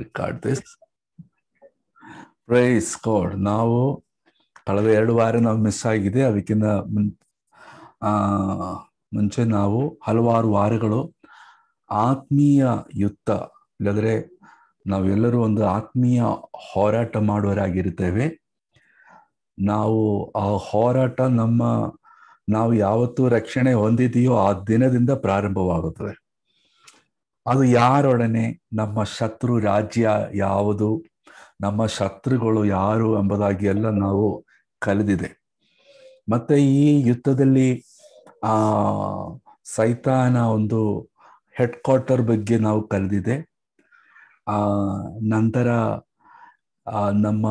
record this price code ನಾವು ಕಳೆದ ಎರಡು ವಾರ ನಾವು ಮಿಸ್ ಆಗಿದೆ ಅದಕ್ಕಿಂತ ಮುನ್ ಮುಂಚೆ ನಾವು ಹಲವಾರು ವಾರಗಳು ಆತ್ಮೀಯ ಯುದ್ಧ ಇಲ್ಲದ್ರೆ ನಾವೆಲ್ಲರೂ ಒಂದು ಆತ್ಮೀಯ ಹೋರಾಟ ಮಾಡುವರಾಗಿರುತ್ತೇವೆ ನಾವು ಆ ಹೋರಾಟ ನಮ್ಮ ನಾವು ಯಾವತ್ತು ರಕ್ಷಣೆ ಹೊಂದಿದೆಯೋ ಆ ದಿನದಿಂದ ಪ್ರಾರಂಭವಾಗುತ್ತದೆ ಅದು ಯಾರೊಡನೆ ನಮ್ಮ ಶತ್ರು ರಾಜ್ಯ ಯಾವುದು ನಮ್ಮ ಶತ್ರುಗಳು ಯಾರು ಎಂಬುದಾಗಿ ಎಲ್ಲ ನಾವು ಕಲಿದಿದೆ ಮತ್ತೆ ಈ ಯುದ್ಧದಲ್ಲಿ ಆ ಸೈತಾನ ಒಂದು ಹೆಡ್ ಕ್ವಾರ್ಟರ್ ಬಗ್ಗೆ ನಾವು ಕಲಿದಿದೆ ಆ ನಂತರ ನಮ್ಮ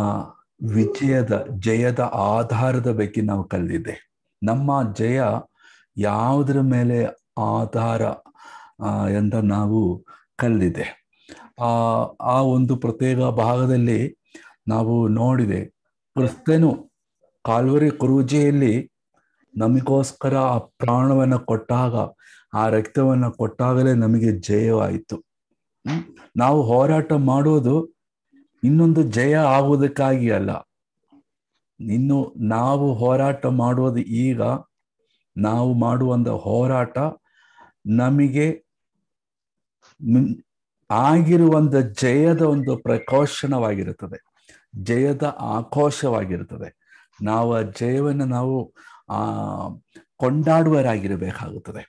ವಿಜಯದ ಜಯದ ಆಧಾರದ ಬಗ್ಗೆ ನಾವು ಕಲಿದಿದೆ ನಮ್ಮ ಜಯ ಯಾವುದರ ಮೇಲೆ ಆಧಾರ ಎಂದ ನಾವು ಕಲ್ಲಿದೆ ಆ ಆ ಒಂದು ಪ್ರತ್ಯೇಕ ಭಾಗದಲ್ಲಿ ನಾವು ನೋಡಿದೆ ಕ್ರಿಸ್ತನು ಕಾಲ್ವರಿ ಕುರುಜಿಯಲ್ಲಿ ನಮಗೋಸ್ಕರ ಆ ಪ್ರಾಣವನ್ನು ಕೊಟ್ಟಾಗ ಆ ರಕ್ತವನ್ನು ಕೊಟ್ಟಾಗಲೇ ನಮಗೆ ಜಯವಾಯಿತು ನಾವು ಹೋರಾಟ ಮಾಡುವುದು ಇನ್ನೊಂದು ಜಯ ಆಗುವುದಕ್ಕಾಗಿ ಅಲ್ಲ ಇನ್ನು ನಾವು ಹೋರಾಟ ಮಾಡುವುದು ಈಗ ನಾವು ಮಾಡುವಂಥ ಹೋರಾಟ ನಮಗೆ ಆಗಿರುವಂತ ಜಯದ ಒಂದು ಪ್ರಕೋಶನವಾಗಿರುತ್ತದೆ ಜಯದ ಆಕೋಶವಾಗಿರುತ್ತದೆ ನಾವು ಆ ಜಯವನ್ನು ನಾವು ಆ ಕೊಂಡಾಡುವರಾಗಿರಬೇಕಾಗುತ್ತದೆ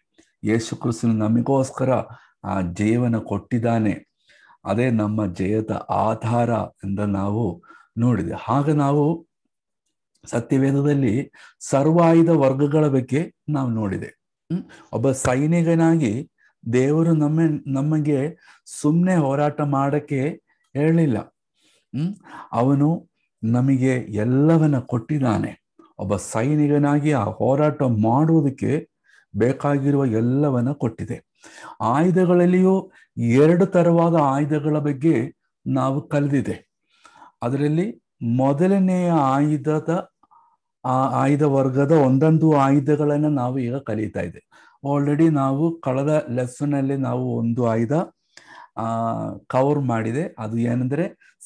ಯೇಸು ಕ್ರಿಸ್ತನು ನಮಗೋಸ್ಕರ ಆ ಜೀವನ ಕೊಟ್ಟಿದ್ದಾನೆ ಅದೇ ನಮ್ಮ ಜಯದ ಆಧಾರ ಎಂದು ನಾವು ನೋಡಿದೆ ಹಾಗ ನಾವು ಸತ್ಯವೇದದಲ್ಲಿ ಸರ್ವಾಯುಧ ವರ್ಗಗಳ ಬಗ್ಗೆ ನಾವು ನೋಡಿದೆ ಒಬ್ಬ ಸೈನಿಕನಾಗಿ ದೇವರು ನಮ್ಮ ನಮಗೆ ಸುಮ್ಮನೆ ಹೋರಾಟ ಮಾಡಕ್ಕೆ ಹೇಳಿಲ್ಲ ಹ್ಮ್ ಅವನು ನಮಗೆ ಎಲ್ಲವನ್ನ ಕೊಟ್ಟಿದ್ದಾನೆ ಒಬ್ಬ ಸೈನಿಕನಾಗಿ ಆ ಹೋರಾಟ ಮಾಡುವುದಕ್ಕೆ ಬೇಕಾಗಿರುವ ಎಲ್ಲವನ್ನ ಕೊಟ್ಟಿದೆ ಆಯುಧಗಳಲ್ಲಿಯೂ ಎರಡು ತರವಾದ ಆಯುಧಗಳ ಬಗ್ಗೆ ನಾವು ಕಲಿದಿದೆ ಅದರಲ್ಲಿ ಮೊದಲನೆಯ ಆಯುಧದ ಆ ಆಯುಧ ವರ್ಗದ ಒಂದೊಂದು ಆಯುಧಗಳನ್ನು ನಾವು ಈಗ ಕಲಿತಾ ಇದೆ ಆಲ್ರೆಡಿ ನಾವು ಕಳೆದ ಲೆಸನಲ್ಲಿ ನಾವು ಒಂದು ಆಯ್ದ ಕವರ್ ಮಾಡಿದೆ ಅದು ಏನಂದರೆ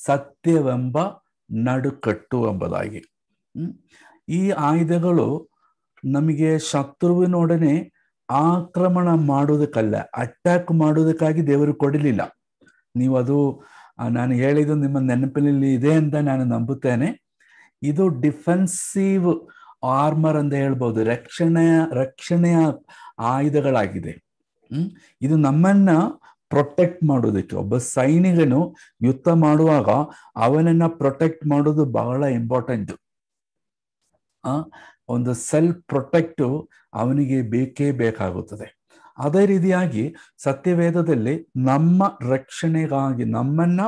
ಸತ್ಯವೆಂಬ ನಡುಕಟ್ಟು ಎಂಬುದಾಗಿ ಈ ಆಯುಧಗಳು ನಮಗೆ ಶತ್ರುವಿನೊಡನೆ ಆಕ್ರಮಣ ಮಾಡುವುದಕ್ಕಲ್ಲ ಅಟ್ಯಾಕ್ ಮಾಡೋದಕ್ಕಾಗಿ ದೇವರು ಕೊಡಲಿಲ್ಲ ನೀವು ಅದು ನಾನು ಹೇಳಿದ್ದು ನಿಮ್ಮ ನೆನಪಿನಲ್ಲಿ ಇದೆ ಅಂತ ನಾನು ನಂಬುತ್ತೇನೆ ಇದು ಡಿಫೆನ್ಸಿವ್ ಆರ್ಮರ್ ಅಂತ ಹೇಳ್ಬೋದು ರಕ್ಷಣೆಯ ರಕ್ಷಣೆಯ ಆಯುಧಗಳಾಗಿದೆ ಹ್ಮ್ ಇದು ನಮ್ಮನ್ನ ಪ್ರೊಟೆಕ್ಟ್ ಮಾಡೋದಕ್ಕೆ ಒಬ್ಬ ಸೈನಿಕನು ಯುದ್ಧ ಮಾಡುವಾಗ ಅವನನ್ನ ಪ್ರೊಟೆಕ್ಟ್ ಮಾಡೋದು ಬಹಳ ಇಂಪಾರ್ಟೆಂಟ್ ಆ ಒಂದು ಸೆಲ್ಫ್ ಪ್ರೊಟೆಕ್ಟ್ ಅವನಿಗೆ ಬೇಕೇ ಬೇಕಾಗುತ್ತದೆ ಅದೇ ರೀತಿಯಾಗಿ ಸತ್ಯವೇದದಲ್ಲಿ ನಮ್ಮ ರಕ್ಷಣೆಗಾಗಿ ನಮ್ಮನ್ನ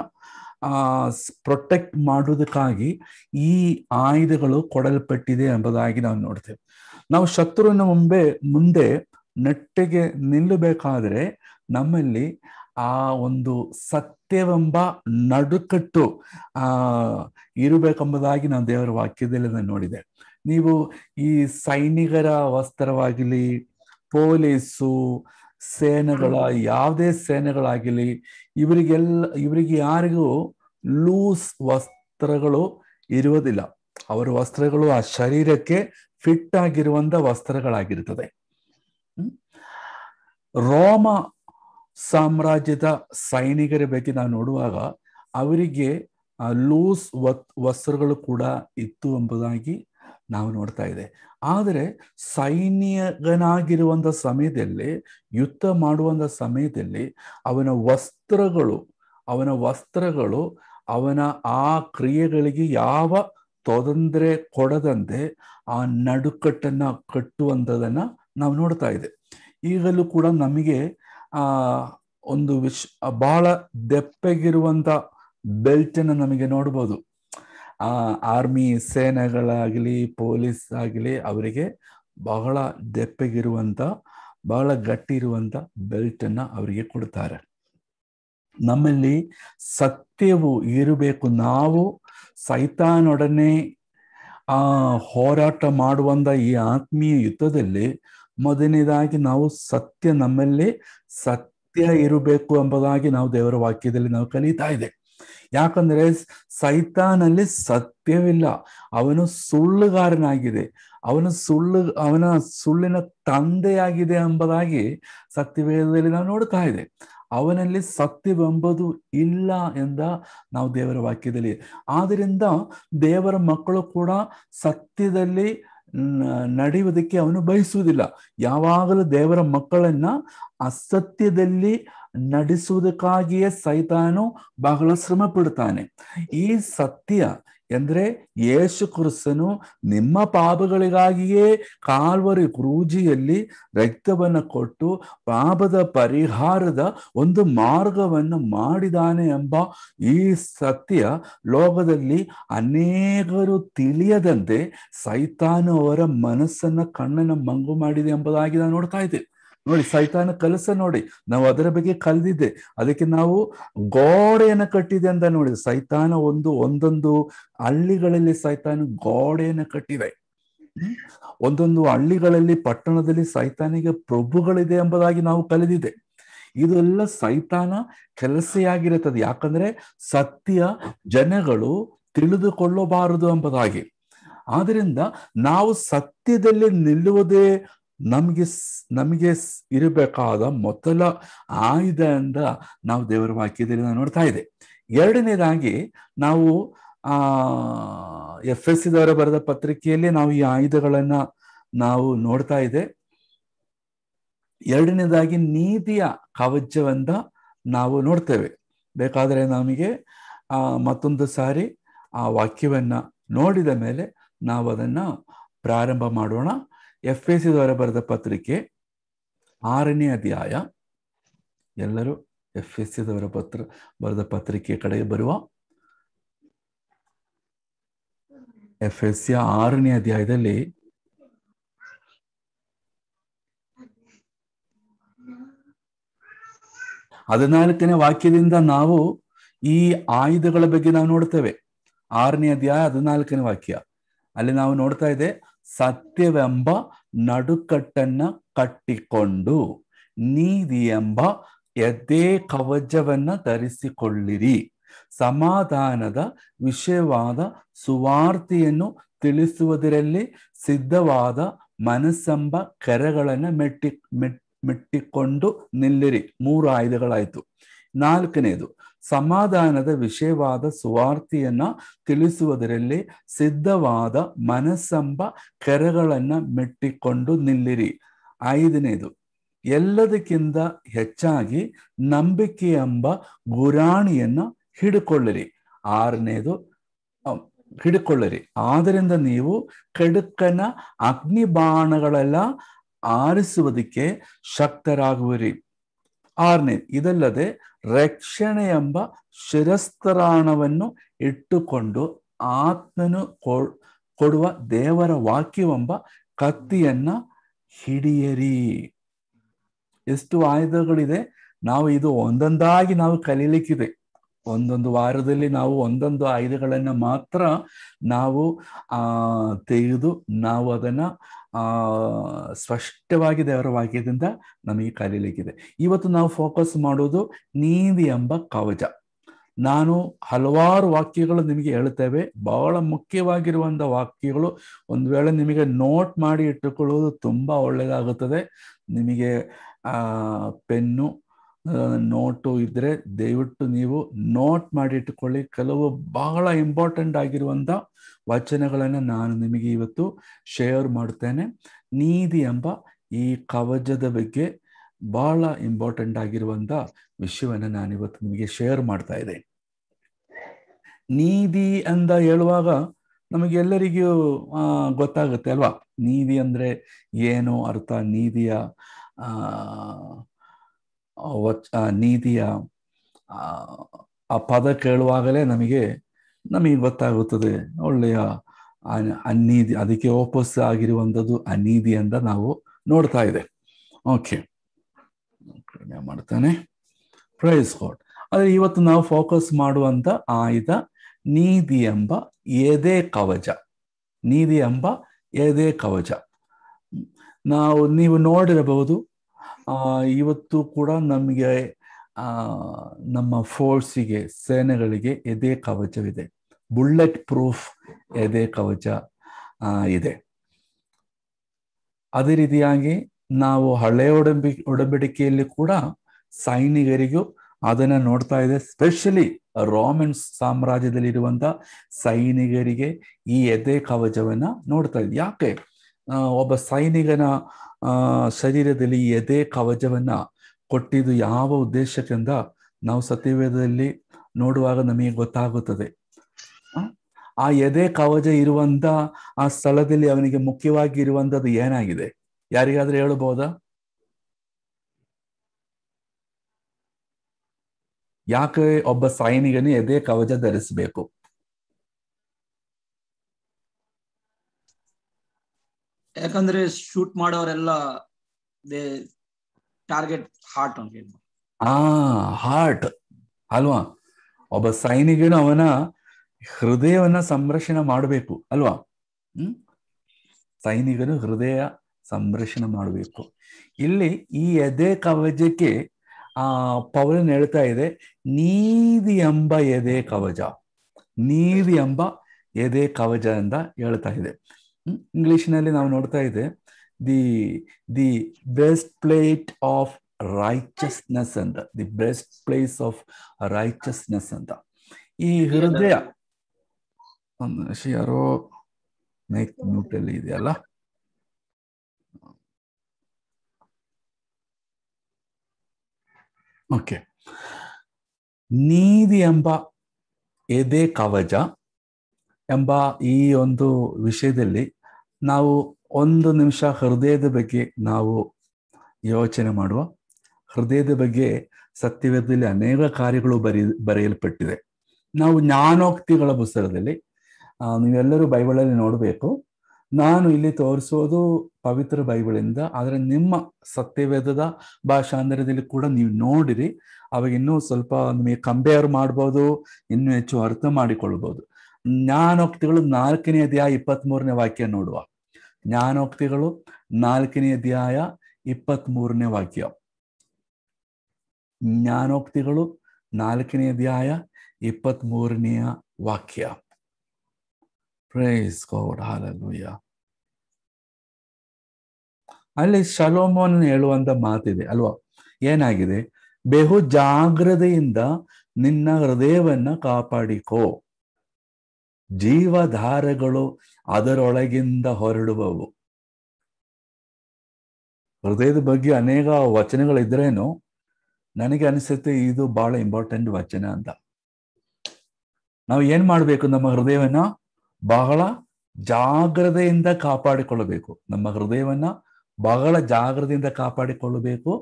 ಪ್ರೊಟೆಕ್ಟ್ ಮಾಡುವುದಕ್ಕಾಗಿ ಈ ಆಯುಧಗಳು ಕೊಡಲ್ಪಟ್ಟಿದೆ ಎಂಬುದಾಗಿ ನಾವು ನೋಡ್ತೇವೆ ನಾವು ಶತ್ರುವಿನ ಮುಂದೆ ಮುಂದೆ ನೆಟ್ಟಿಗೆ ನಿಲ್ಲಬೇಕಾದ್ರೆ ನಮ್ಮಲ್ಲಿ ಆ ಒಂದು ಸತ್ಯವೆಂಬ ನಡುಕಟ್ಟು ಆ ಇರಬೇಕೆಂಬುದಾಗಿ ನಾವು ದೇವರ ವಾಕ್ಯದಲ್ಲಿ ನಾನು ನೋಡಿದೆ ನೀವು ಈ ಸೈನಿಕರ ವಸ್ತ್ರವಾಗಲಿ ಪೊಲೀಸು ಸೇನೆಗಳ ಯಾವುದೇ ಸೇನೆಗಳಾಗಿರ್ಲಿ ಇವರಿಗೆಲ್ಲ ಇವರಿಗೆ ಯಾರಿಗೂ ಲೂಸ್ ವಸ್ತ್ರಗಳು ಇರುವುದಿಲ್ಲ ಅವರ ವಸ್ತ್ರಗಳು ಆ ಶರೀರಕ್ಕೆ ಫಿಟ್ ಆಗಿರುವಂತ ವಸ್ತ್ರಗಳಾಗಿರುತ್ತದೆ ರೋಮ ಸಾಮ್ರಾಜ್ಯದ ಸೈನಿಕರ ಬಗ್ಗೆ ನಾವು ನೋಡುವಾಗ ಅವರಿಗೆ ಲೂಸ್ ವಸ್ತ್ರಗಳು ಕೂಡ ಇತ್ತು ಎಂಬುದಾಗಿ ನಾವು ನೋಡ್ತಾ ಇದೆ ಆದರೆ ಸೈನ್ಯಗನಾಗಿರುವಂಥ ಸಮಯದಲ್ಲಿ ಯುದ್ಧ ಮಾಡುವಂಥ ಸಮಯದಲ್ಲಿ ಅವನ ವಸ್ತ್ರಗಳು ಅವನ ವಸ್ತ್ರಗಳು ಅವನ ಆ ಕ್ರಿಯೆಗಳಿಗೆ ಯಾವ ತೊಂದರೆ ಕೊಡದಂತೆ ಆ ನಡುಕಟ್ಟನ್ನು ಕಟ್ಟುವಂಥದನ್ನು ನಾವು ನೋಡ್ತಾ ಇದೆ ಈಗಲೂ ಕೂಡ ನಮಗೆ ಒಂದು ವಿಶ್ ಬಹಳ ದೆಪ್ಪಗಿರುವಂಥ ಬೆಲ್ಟನ್ನು ನಮಗೆ ನೋಡ್ಬೋದು ಆ ಆರ್ಮಿ ಸೇನೆಗಳಾಗಲಿ ಪೊಲೀಸ್ ಆಗಲಿ ಅವರಿಗೆ ಬಹಳ ದೆಪ್ಪಗಿರುವಂಥ ಬಹಳ ಗಟ್ಟಿ ಇರುವಂಥ ಬೆಲ್ಟನ್ನು ಅವರಿಗೆ ಕೊಡ್ತಾರೆ ನಮ್ಮಲ್ಲಿ ಸತ್ಯವು ಇರಬೇಕು ನಾವು ಸೈತಾನೊಡನೆ ಆ ಹೋರಾಟ ಮಾಡುವಂಥ ಈ ಆತ್ಮೀಯ ಯುದ್ಧದಲ್ಲಿ ಮೊದಲನೇದಾಗಿ ನಾವು ಸತ್ಯ ನಮ್ಮಲ್ಲಿ ಸತ್ಯ ಇರಬೇಕು ಎಂಬುದಾಗಿ ನಾವು ದೇವರ ವಾಕ್ಯದಲ್ಲಿ ನಾವು ಕಲಿತಾ ಇದೆ ಯಾಕಂದ್ರೆ ಸೈತಾನಲ್ಲಿ ಸತ್ಯವಿಲ್ಲ ಅವನು ಸುಳ್ಳುಗಾರನಾಗಿದೆ ಅವನು ಸುಳ್ಳು ಅವನ ಸುಳ್ಳಿನ ತಂದೆಯಾಗಿದೆ ಎಂಬುದಾಗಿ ಸತ್ಯವೇದದಲ್ಲಿ ನಾವು ನೋಡ್ತಾ ಇದೆ ಅವನಲ್ಲಿ ಸತ್ಯವೆಂಬುದು ಇಲ್ಲ ಎಂದ ನಾವು ದೇವರ ವಾಕ್ಯದಲ್ಲಿ ಆದ್ದರಿಂದ ದೇವರ ಮಕ್ಕಳು ಕೂಡ ಸತ್ಯದಲ್ಲಿ ನಡೆಯುವುದಕ್ಕೆ ಅವನು ಬಯಸುವುದಿಲ್ಲ ಯಾವಾಗಲೂ ದೇವರ ಮಕ್ಕಳನ್ನ ಅಸತ್ಯದಲ್ಲಿ ನಡೆಸುವುದಕ್ಕಾಗಿಯೇ ಸೈತಾನು ಬಹಳ ಶ್ರಮ ಪಡ್ತಾನೆ ಈ ಸತ್ಯ ಎಂದ್ರೆ ಯೇಸು ಕ್ರಿಸ್ತನು ನಿಮ್ಮ ಪಾಪಗಳಿಗಾಗಿಯೇ ಕಾಲ್ವರಿ ಕ್ರೂಜಿಯಲ್ಲಿ ರಕ್ತವನ್ನು ಕೊಟ್ಟು ಪಾಪದ ಪರಿಹಾರದ ಒಂದು ಮಾರ್ಗವನ್ನು ಮಾಡಿದಾನೆ ಎಂಬ ಈ ಸತ್ಯ ಲೋಕದಲ್ಲಿ ಅನೇಕರು ತಿಳಿಯದಂತೆ ಸೈತಾನು ಅವರ ಮನಸ್ಸನ್ನ ಕಣ್ಣನ್ನು ಮಂಗು ಮಾಡಿದೆ ಎಂಬುದಾಗಿ ನಾವು ನೋಡ್ತಾ ಇದ್ದೇವೆ ನೋಡಿ ಸೈತಾನ ಕಲಸ ನೋಡಿ ನಾವು ಅದರ ಬಗ್ಗೆ ಕಲ್ದಿದ್ದೆ ಅದಕ್ಕೆ ನಾವು ಗೋಡೆಯನ್ನ ಕಟ್ಟಿದೆ ಅಂತ ನೋಡಿ ಸೈತಾನ ಒಂದು ಒಂದೊಂದು ಹಳ್ಳಿಗಳಲ್ಲಿ ಸೈತಾನ ಗೋಡೆಯನ್ನ ಕಟ್ಟಿದೆ ಒಂದೊಂದು ಹಳ್ಳಿಗಳಲ್ಲಿ ಪಟ್ಟಣದಲ್ಲಿ ಸೈತಾನಿಗೆ ಪ್ರಭುಗಳಿದೆ ಎಂಬುದಾಗಿ ನಾವು ಕಲಿದಿದೆ ಇದೆಲ್ಲ ಸೈತಾನ ಆಗಿರುತ್ತದೆ ಯಾಕಂದ್ರೆ ಸತ್ಯ ಜನಗಳು ತಿಳಿದುಕೊಳ್ಳಬಾರದು ಎಂಬುದಾಗಿ ಆದ್ರಿಂದ ನಾವು ಸತ್ಯದಲ್ಲಿ ನಿಲ್ಲುವುದೇ ನಮಗೆ ನಮಗೆ ಇರಬೇಕಾದ ಮೊದಲ ಆಯುಧ ಅಂತ ನಾವು ದೇವರ ವಾಕ್ಯದಲ್ಲಿ ನಾವು ನೋಡ್ತಾ ಇದೆ ಎರಡನೇದಾಗಿ ನಾವು ಆ ಎಫ್ ಎಸ್ ಸಿದವರ ಬರೆದ ಪತ್ರಿಕೆಯಲ್ಲಿ ನಾವು ಈ ಆಯುಧಗಳನ್ನ ನಾವು ನೋಡ್ತಾ ಇದೆ ಎರಡನೇದಾಗಿ ನೀತಿಯ ಕವಚವಂತ ನಾವು ನೋಡ್ತೇವೆ ಬೇಕಾದರೆ ನಮಗೆ ಆ ಮತ್ತೊಂದು ಸಾರಿ ಆ ವಾಕ್ಯವನ್ನ ನೋಡಿದ ಮೇಲೆ ನಾವು ಅದನ್ನ ಪ್ರಾರಂಭ ಮಾಡೋಣ ಎಫ್ ಎ ಸಿ ಬರೆದ ಪತ್ರಿಕೆ ಆರನೇ ಅಧ್ಯಾಯ ಎಲ್ಲರೂ ಎಫ್ ಎಸ್ ಸಿದವರ ಪತ್ರ ಬರೆದ ಪತ್ರಿಕೆ ಕಡೆಗೆ ಬರುವ ಎಫ್ ಎಸ್ ಆರನೇ ಅಧ್ಯಾಯದಲ್ಲಿ ಹದಿನಾಲ್ಕನೇ ವಾಕ್ಯದಿಂದ ನಾವು ಈ ಆಯುಧಗಳ ಬಗ್ಗೆ ನಾವು ನೋಡ್ತೇವೆ ಆರನೇ ಅಧ್ಯಾಯ ಹದಿನಾಲ್ಕನೇ ವಾಕ್ಯ ಅಲ್ಲಿ ನಾವು ನೋಡ್ತಾ ಇದೆ ಸತ್ಯವೆಂಬ ನಡುಕಟ್ಟನ್ನ ಕಟ್ಟಿಕೊಂಡು ನೀತಿ ಎಂಬ ಎದ್ದೇ ಕವಚವನ್ನ ಧರಿಸಿಕೊಳ್ಳಿರಿ ಸಮಾಧಾನದ ವಿಷಯವಾದ ಸುವಾರ್ತೆಯನ್ನು ತಿಳಿಸುವುದರಲ್ಲಿ ಸಿದ್ಧವಾದ ಮನಸ್ಸೆಂಬ ಕೆರೆಗಳನ್ನು ಮೆಟ್ಟಿ ಮೆಟ್ ಮೆಟ್ಟಿಕೊಂಡು ನಿಲ್ಲಿರಿ ಮೂರು ಆಯುಧಗಳಾಯ್ತು ನಾಲ್ಕನೇದು ಸಮಾಧಾನದ ವಿಷಯವಾದ ಸುವಾರ್ತೆಯನ್ನ ತಿಳಿಸುವುದರಲ್ಲಿ ಸಿದ್ಧವಾದ ಮನಸ್ಸಂಬ ಕೆರೆಗಳನ್ನ ಮೆಟ್ಟಿಕೊಂಡು ನಿಲ್ಲಿರಿ ಐದನೇದು ಎಲ್ಲದಕ್ಕಿಂತ ಹೆಚ್ಚಾಗಿ ನಂಬಿಕೆ ಎಂಬ ಗುರಾಣಿಯನ್ನ ಹಿಡ್ಕೊಳ್ಳಿರಿ ಆರನೇದು ಹಿಡ್ಕೊಳ್ಳಿರಿ ಆದ್ದರಿಂದ ನೀವು ಕೆಡುಕನ ಅಗ್ನಿ ಬಾಣಗಳೆಲ್ಲ ಆರಿಸುವುದಕ್ಕೆ ಶಕ್ತರಾಗುವಿರಿ ಆರ್ನೆ ಇದಲ್ಲದೆ ರಕ್ಷಣೆ ಎಂಬ ಶಿರಸ್ತರಾಣವನ್ನು ಇಟ್ಟುಕೊಂಡು ಆತ್ಮನು ಕೊಡುವ ದೇವರ ವಾಕ್ಯವೆಂಬ ಕತ್ತಿಯನ್ನ ಹಿಡಿಯರಿ ಎಷ್ಟು ಆಯುಧಗಳಿದೆ ನಾವು ಇದು ಒಂದೊಂದಾಗಿ ನಾವು ಕಲೀಲಿಕ್ಕಿದೆ ಒಂದೊಂದು ವಾರದಲ್ಲಿ ನಾವು ಒಂದೊಂದು ಐದುಗಳನ್ನು ಮಾತ್ರ ನಾವು ಆ ತೆಗೆದು ನಾವು ಅದನ್ನ ಆ ಸ್ಪಷ್ಟವಾಗಿ ದೇವರ ವಾಕ್ಯದಿಂದ ನಮಗೆ ಕಲೀಲಿಕ್ಕಿದೆ ಇವತ್ತು ನಾವು ಫೋಕಸ್ ಮಾಡೋದು ನೀತಿ ಎಂಬ ಕವಚ ನಾನು ಹಲವಾರು ವಾಕ್ಯಗಳು ನಿಮಗೆ ಹೇಳ್ತೇವೆ ಬಹಳ ಮುಖ್ಯವಾಗಿರುವಂತ ವಾಕ್ಯಗಳು ಒಂದು ವೇಳೆ ನಿಮಗೆ ನೋಟ್ ಮಾಡಿ ಇಟ್ಟುಕೊಳ್ಳುವುದು ತುಂಬಾ ಒಳ್ಳೆಯದಾಗುತ್ತದೆ ನಿಮಗೆ ಪೆನ್ನು ನೋಟು ಇದ್ರೆ ದಯವಿಟ್ಟು ನೀವು ನೋಟ್ ಮಾಡಿಟ್ಟುಕೊಳ್ಳಿ ಕೆಲವು ಬಹಳ ಇಂಪಾರ್ಟೆಂಟ್ ಆಗಿರುವಂತ ವಚನಗಳನ್ನ ನಾನು ನಿಮಗೆ ಇವತ್ತು ಶೇರ್ ಮಾಡ್ತೇನೆ ನೀತಿ ಎಂಬ ಈ ಕವಚದ ಬಗ್ಗೆ ಬಹಳ ಇಂಪಾರ್ಟೆಂಟ್ ಆಗಿರುವಂತ ವಿಷಯವನ್ನು ನಾನು ಇವತ್ತು ನಿಮಗೆ ಶೇರ್ ಮಾಡ್ತಾ ಇದೆ ನೀತಿ ಅಂತ ಹೇಳುವಾಗ ನಮಗೆಲ್ಲರಿಗೂ ಗೊತ್ತಾಗುತ್ತೆ ಅಲ್ವಾ ನೀತಿ ಅಂದ್ರೆ ಏನು ಅರ್ಥ ನೀತಿಯ ನೀತಿಯ ಆ ಪದ ಕೇಳುವಾಗಲೇ ನಮಗೆ ನಮಗೆ ಗೊತ್ತಾಗುತ್ತದೆ ಒಳ್ಳೆಯ ಅನೀದಿ ಅದಕ್ಕೆ ವಾಪಸ್ ಆಗಿರುವಂಥದ್ದು ಅನೀದಿ ಅಂತ ನಾವು ನೋಡ್ತಾ ಇದೆ ಓಕೆ ಮಾಡ್ತಾನೆ ಪ್ರೈಸ್ ಕೋರ್ಟ್ ಆದರೆ ಇವತ್ತು ನಾವು ಫೋಕಸ್ ಮಾಡುವಂಥ ಆಯ್ದ ನೀತಿ ಎಂಬ ಎದೆ ಕವಚ ನೀದಿ ಎಂಬ ಎದೆ ಕವಚ ನಾವು ನೀವು ನೋಡಿರಬಹುದು ಇವತ್ತು ಕೂಡ ನಮಗೆ ನಮ್ಮ ಫೋರ್ಸಿಗೆ ಸೇನೆಗಳಿಗೆ ಎದೆ ಕವಚವಿದೆ ಬುಲ್ಲೆಟ್ ಪ್ರೂಫ್ ಎದೆ ಕವಚ ಇದೆ ಅದೇ ರೀತಿಯಾಗಿ ನಾವು ಹಳೆಯ ಒಡಂಬಿ ಒಡಂಬಡಿಕೆಯಲ್ಲಿ ಕೂಡ ಸೈನಿಕರಿಗೂ ಅದನ್ನ ನೋಡ್ತಾ ಇದೆ ಸ್ಪೆಷಲಿ ರೋಮನ್ ಇರುವಂತ ಸೈನಿಕರಿಗೆ ಈ ಎದೆ ಕವಚವನ್ನ ನೋಡ್ತಾ ಇದೆ ಯಾಕೆ ಒಬ್ಬ ಸೈನಿಕನ ಶರೀರದಲ್ಲಿ ಎದೆ ಕವಚವನ್ನ ಕೊಟ್ಟಿದ್ದು ಯಾವ ಉದ್ದೇಶಕ್ಕಿಂತ ನಾವು ಸತ್ಯವೇದದಲ್ಲಿ ನೋಡುವಾಗ ನಮಗೆ ಗೊತ್ತಾಗುತ್ತದೆ ಆ ಎದೆ ಕವಚ ಇರುವಂತ ಆ ಸ್ಥಳದಲ್ಲಿ ಅವನಿಗೆ ಮುಖ್ಯವಾಗಿ ಇರುವಂತದ್ದು ಏನಾಗಿದೆ ಯಾರಿಗಾದ್ರೂ ಹೇಳಬಹುದಾ ಯಾಕೆ ಒಬ್ಬ ಸೈನಿಕನೇ ಎದೆ ಕವಚ ಧರಿಸಬೇಕು ಯಾಕಂದ್ರೆ ಶೂಟ್ ಮಾಡೋರೆಲ್ಲ ದೇ ಟಾರ್ಗೆಟ್ ಹಾರ್ಟ್ ಅಂತ ಹೇಳ್ಬೋದು ಆ ಹಾರ್ಟ್ ಅಲ್ವಾ ಒಬ್ಬ ಸೈನಿಕನು ಅವನ ಹೃದಯವನ್ನ ಸಂರಕ್ಷಣೆ ಮಾಡಬೇಕು ಅಲ್ವಾ ಹ್ಮ್ ಸೈನಿಕನು ಹೃದಯ ಸಂರಕ್ಷಣೆ ಮಾಡಬೇಕು ಇಲ್ಲಿ ಈ ಎದೆ ಕವಚಕ್ಕೆ ಆ ಪವನ್ ಹೇಳ್ತಾ ಇದೆ ನೀದಿ ಎಂಬ ಎದೆ ಕವಚ ನೀದಿ ಎಂಬ ಎದೆ ಕವಚ ಅಂತ ಹೇಳ್ತಾ ಇದೆ ಇಂಗ್ಲಿಷ್ನಲ್ಲಿ ನಾವು ನೋಡ್ತಾ ಇದೆ the the best plate of righteousness ಅಂತ the best place of righteousness ಅಂತ ಈ ಹೃದಯ ಒಂದು ನಿಮಿಷ ಯಾರೋ ನೈಕ್ ಇದೆಯಲ್ಲ ಓಕೆ ನೀದಿ ಎಂಬ ಎದೆ ಕವಜ ಎಂಬ ಈ ಒಂದು ವಿಷಯದಲ್ಲಿ ನಾವು ಒಂದು ನಿಮಿಷ ಹೃದಯದ ಬಗ್ಗೆ ನಾವು ಯೋಚನೆ ಮಾಡುವ ಹೃದಯದ ಬಗ್ಗೆ ಸತ್ಯವೇದದಲ್ಲಿ ಅನೇಕ ಕಾರ್ಯಗಳು ಬರಿ ಬರೆಯಲ್ಪಟ್ಟಿದೆ ನಾವು ಜ್ಞಾನೋಕ್ತಿಗಳ ಪುಸ್ತಕದಲ್ಲಿ ನೀವೆಲ್ಲರೂ ಬೈಬಳಲ್ಲಿ ನೋಡಬೇಕು ನಾನು ಇಲ್ಲಿ ತೋರಿಸೋದು ಪವಿತ್ರ ಬೈಬಳಿಂದ ಆದರೆ ನಿಮ್ಮ ಸತ್ಯವೇದದ ಭಾಷಾಂತರದಲ್ಲಿ ಕೂಡ ನೀವು ನೋಡಿರಿ ಅವಾಗ ಇನ್ನೂ ಸ್ವಲ್ಪ ನಿಮಗೆ ಕಂಪೇರ್ ಮಾಡ್ಬೋದು ಇನ್ನೂ ಹೆಚ್ಚು ಅರ್ಥ ಮಾಡಿಕೊಳ್ಬೋದು ಜ್ಞಾನೋಕ್ತಿಗಳು ನಾಲ್ಕನೇ ಅಧ್ಯಾಯ ಇಪ್ಪತ್ತ್ ಮೂರನೇ ವಾಕ್ಯ ನೋಡುವ ಜ್ಞಾನೋಕ್ತಿಗಳು ನಾಲ್ಕನೇ ಅಧ್ಯಾಯ ಇಪ್ಪತ್ತ್ ಮೂರನೇ ವಾಕ್ಯ ಜ್ಞಾನೋಕ್ತಿಗಳು ನಾಲ್ಕನೇ ಅಧ್ಯಾಯ ಇಪ್ಪತ್ತ್ ಮೂರನೆಯ ವಾಕ್ಯ ಪ್ರೇಸ್ ಗೌಡ್ ಹಾಲೂಯ್ಯ ಅಲ್ಲಿ ಶಲೋಮೋನ್ ಹೇಳುವಂತ ಮಾತಿದೆ ಅಲ್ವಾ ಏನಾಗಿದೆ ಬಹು ಜಾಗ್ರತೆಯಿಂದ ನಿನ್ನ ಹೃದಯವನ್ನ ಕಾಪಾಡಿಕೋ ಜೀವಧಾರೆಗಳು ಅದರೊಳಗಿಂದ ಹೊರಡುವವು ಹೃದಯದ ಬಗ್ಗೆ ಅನೇಕ ವಚನಗಳಿದ್ರೇನು ನನಗೆ ಅನಿಸುತ್ತೆ ಇದು ಬಹಳ ಇಂಪಾರ್ಟೆಂಟ್ ವಚನ ಅಂತ ನಾವು ಏನ್ ಮಾಡಬೇಕು ನಮ್ಮ ಹೃದಯವನ್ನ ಬಹಳ ಜಾಗ್ರತೆಯಿಂದ ಕಾಪಾಡಿಕೊಳ್ಳಬೇಕು ನಮ್ಮ ಹೃದಯವನ್ನ ಬಹಳ ಜಾಗ್ರತೆಯಿಂದ ಕಾಪಾಡಿಕೊಳ್ಳಬೇಕು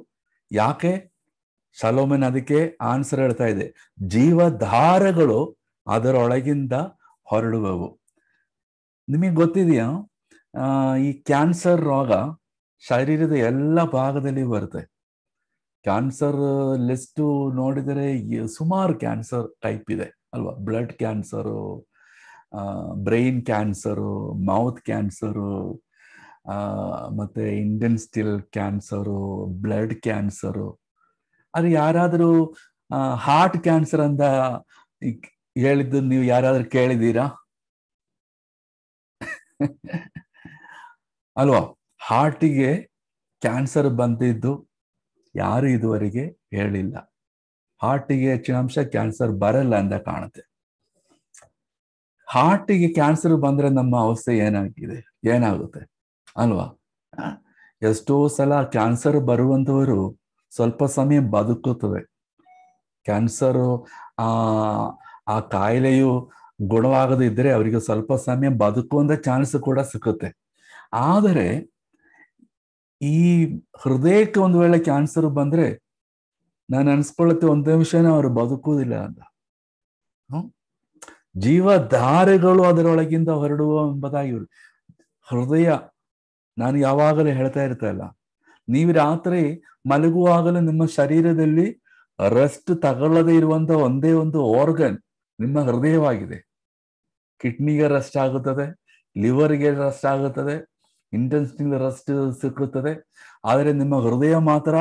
ಯಾಕೆ ಸಲೋಮನ್ ಅದಕ್ಕೆ ಆನ್ಸರ್ ಹೇಳ್ತಾ ಇದೆ ಜೀವಧಾರಗಳು ಅದರೊಳಗಿಂದ ಹೊರಡುವವು ನಿಮಗೆ ಗೊತ್ತಿದೆಯಾ ಈ ಕ್ಯಾನ್ಸರ್ ರೋಗ ಶರೀರದ ಎಲ್ಲ ಭಾಗದಲ್ಲಿ ಬರುತ್ತೆ ಕ್ಯಾನ್ಸರ್ ಲಿಸ್ಟು ನೋಡಿದರೆ ಸುಮಾರು ಕ್ಯಾನ್ಸರ್ ಟೈಪ್ ಇದೆ ಅಲ್ವಾ blood cancer brain cancer mouth cancer ಮತ್ತು Indian still cancer blood cancer ಅದು ಯಾರಾದರೂ ಹಾರ್ಟ್ ಕ್ಯಾನ್ಸರ್ ಅಂತ ಹೇಳಿದ್ದು ನೀವು ಯಾರಾದ್ರೂ ಕೇಳಿದ್ದೀರಾ ಅಲ್ವಾ ಹಾರ್ಟಿಗೆ ಕ್ಯಾನ್ಸರ್ ಬಂದಿದ್ದು ಯಾರು ಇದುವರೆಗೆ ಹೇಳಿಲ್ಲ ಹಾರ್ಟಿಗೆ ಹೆಚ್ಚಿನ ಅಂಶ ಕ್ಯಾನ್ಸರ್ ಬರಲ್ಲ ಅಂತ ಕಾಣುತ್ತೆ ಹಾರ್ಟಿಗೆ ಕ್ಯಾನ್ಸರ್ ಬಂದ್ರೆ ನಮ್ಮ ಅವಸ್ಥೆ ಏನಾಗಿದೆ ಏನಾಗುತ್ತೆ ಅಲ್ವಾ ಎಷ್ಟೋ ಸಲ ಕ್ಯಾನ್ಸರ್ ಬರುವಂತವರು ಸ್ವಲ್ಪ ಸಮಯ ಬದುಕುತ್ತವೆ ಕ್ಯಾನ್ಸರ್ ಆ ಆ ಕಾಯಿಲೆಯು ಗುಣವಾಗದೇ ಇದ್ರೆ ಅವರಿಗೆ ಸ್ವಲ್ಪ ಸಮಯ ಬದುಕುವಂತ ಚಾನ್ಸ್ ಕೂಡ ಸಿಗುತ್ತೆ ಆದರೆ ಈ ಹೃದಯಕ್ಕೆ ಒಂದು ವೇಳೆ ಕ್ಯಾನ್ಸರ್ ಬಂದ್ರೆ ನಾನು ಅನ್ಸ್ಕೊಳ್ಳುತ್ತೆ ಒಂದು ನಿಮಿಷನೇ ಅವರು ಬದುಕುವುದಿಲ್ಲ ಅಂತ ಜೀವಧಾರೆಗಳು ಅದರೊಳಗಿಂದ ಹೊರಡುವ ಎಂಬುದಾಗಿ ಹೃದಯ ನಾನು ಯಾವಾಗಲೂ ಹೇಳ್ತಾ ಇರ್ತಲ್ಲ ನೀವು ರಾತ್ರಿ ಮಲಗುವಾಗಲೂ ನಿಮ್ಮ ಶರೀರದಲ್ಲಿ ರೆಸ್ಟ್ ತಗೊಳ್ಳದೇ ಇರುವಂತ ಒಂದೇ ಒಂದು ಆರ್ಗನ್ ನಿಮ್ಮ ಹೃದಯವಾಗಿದೆ ಕಿಡ್ನಿಗೆ ರಸ್ಟ್ ಆಗುತ್ತದೆ ಲಿವರ್ಗೆ ರಸ್ಟ್ ಆಗುತ್ತದೆ ಇಂಟೆನ್ಸ್ ರಸ್ಟ್ ಸಿಕ್ಕುತ್ತದೆ ಆದರೆ ನಿಮ್ಮ ಹೃದಯ ಮಾತ್ರ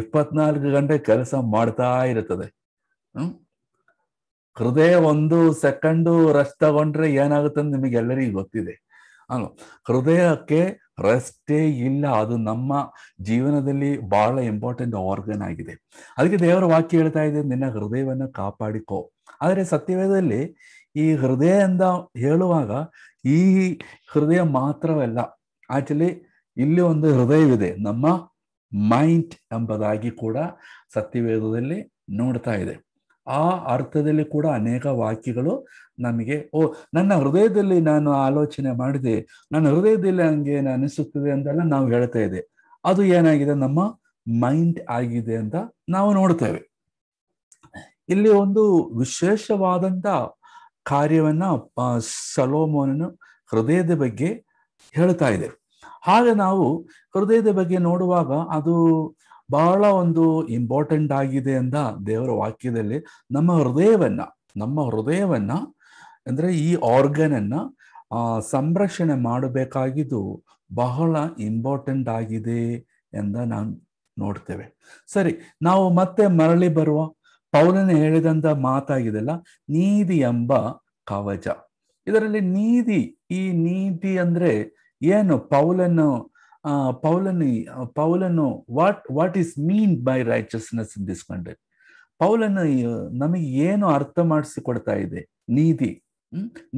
ಇಪ್ಪತ್ನಾಲ್ಕು ಗಂಟೆ ಕೆಲಸ ಮಾಡ್ತಾ ಇರುತ್ತದೆ ಹೃದಯ ಒಂದು ಸೆಕೆಂಡು ರಸ್ಟ್ ತಗೊಂಡ್ರೆ ಏನಾಗುತ್ತೆ ಅಂತ ನಿಮಗೆಲ್ಲರಿಗೂ ಗೊತ್ತಿದೆ ಅಲ್ವಾ ಹೃದಯಕ್ಕೆ ರೆಸ್ಟೇ ಇಲ್ಲ ಅದು ನಮ್ಮ ಜೀವನದಲ್ಲಿ ಬಹಳ ಇಂಪಾರ್ಟೆಂಟ್ ಆರ್ಗನ್ ಆಗಿದೆ ಅದಕ್ಕೆ ದೇವರ ವಾಕ್ಯ ಹೇಳ್ತಾ ಇದೆ ನಿನ್ನ ಹೃದಯವನ್ನು ಕಾಪಾಡಿಕೋ ಆದರೆ ಸತ್ಯವೇದದಲ್ಲಿ ಈ ಹೃದಯ ಅಂತ ಹೇಳುವಾಗ ಈ ಹೃದಯ ಮಾತ್ರವಲ್ಲ ಆಕ್ಚುಲಿ ಇಲ್ಲಿ ಒಂದು ಹೃದಯವಿದೆ ನಮ್ಮ ಮೈಂಡ್ ಎಂಬುದಾಗಿ ಕೂಡ ಸತ್ಯವೇದದಲ್ಲಿ ನೋಡ್ತಾ ಇದೆ ಆ ಅರ್ಥದಲ್ಲಿ ಕೂಡ ಅನೇಕ ವಾಕ್ಯಗಳು ನಮಗೆ ಓ ನನ್ನ ಹೃದಯದಲ್ಲಿ ನಾನು ಆಲೋಚನೆ ಮಾಡಿದೆ ನನ್ನ ಹೃದಯದಲ್ಲಿ ಹಂಗೆ ಅನಿಸುತ್ತದೆ ಅಂತೆಲ್ಲ ನಾವು ಹೇಳ್ತಾ ಇದೆ ಅದು ಏನಾಗಿದೆ ನಮ್ಮ ಮೈಂಡ್ ಆಗಿದೆ ಅಂತ ನಾವು ನೋಡ್ತೇವೆ ಇಲ್ಲಿ ಒಂದು ವಿಶೇಷವಾದಂಥ ಕಾರ್ಯವನ್ನ ಸಲೋಮೋನನು ಹೃದಯದ ಬಗ್ಗೆ ಹೇಳ್ತಾ ಇದೆ ಹಾಗೆ ನಾವು ಹೃದಯದ ಬಗ್ಗೆ ನೋಡುವಾಗ ಅದು ಬಹಳ ಒಂದು ಇಂಪಾರ್ಟೆಂಟ್ ಆಗಿದೆ ಅಂತ ದೇವರ ವಾಕ್ಯದಲ್ಲಿ ನಮ್ಮ ಹೃದಯವನ್ನ ನಮ್ಮ ಹೃದಯವನ್ನ ಅಂದ್ರೆ ಈ ಆರ್ಗನ್ ಅನ್ನ ಸಂರಕ್ಷಣೆ ಮಾಡಬೇಕಾಗಿದ್ದು ಬಹಳ ಇಂಪಾರ್ಟೆಂಟ್ ಆಗಿದೆ ಎಂದ ನಾನು ನೋಡ್ತೇವೆ ಸರಿ ನಾವು ಮತ್ತೆ ಮರಳಿ ಬರುವ ಪೌಲನ ಹೇಳಿದಂತ ಮಾತಾಗಿದೆಲ್ಲ ನೀತಿ ಎಂಬ ಕವಚ ಇದರಲ್ಲಿ ನೀತಿ ಈ ನೀತಿ ಅಂದ್ರೆ ಏನು ಪೌಲನ್ನು ಆ ಪೌಲನು what what is mean by righteousness in ಪೌಲನ್ನು ನಮಗೆ ಏನು ಅರ್ಥ ಮಾಡಿಸಿಕೊಡ್ತಾ ಇದೆ ನೀತಿ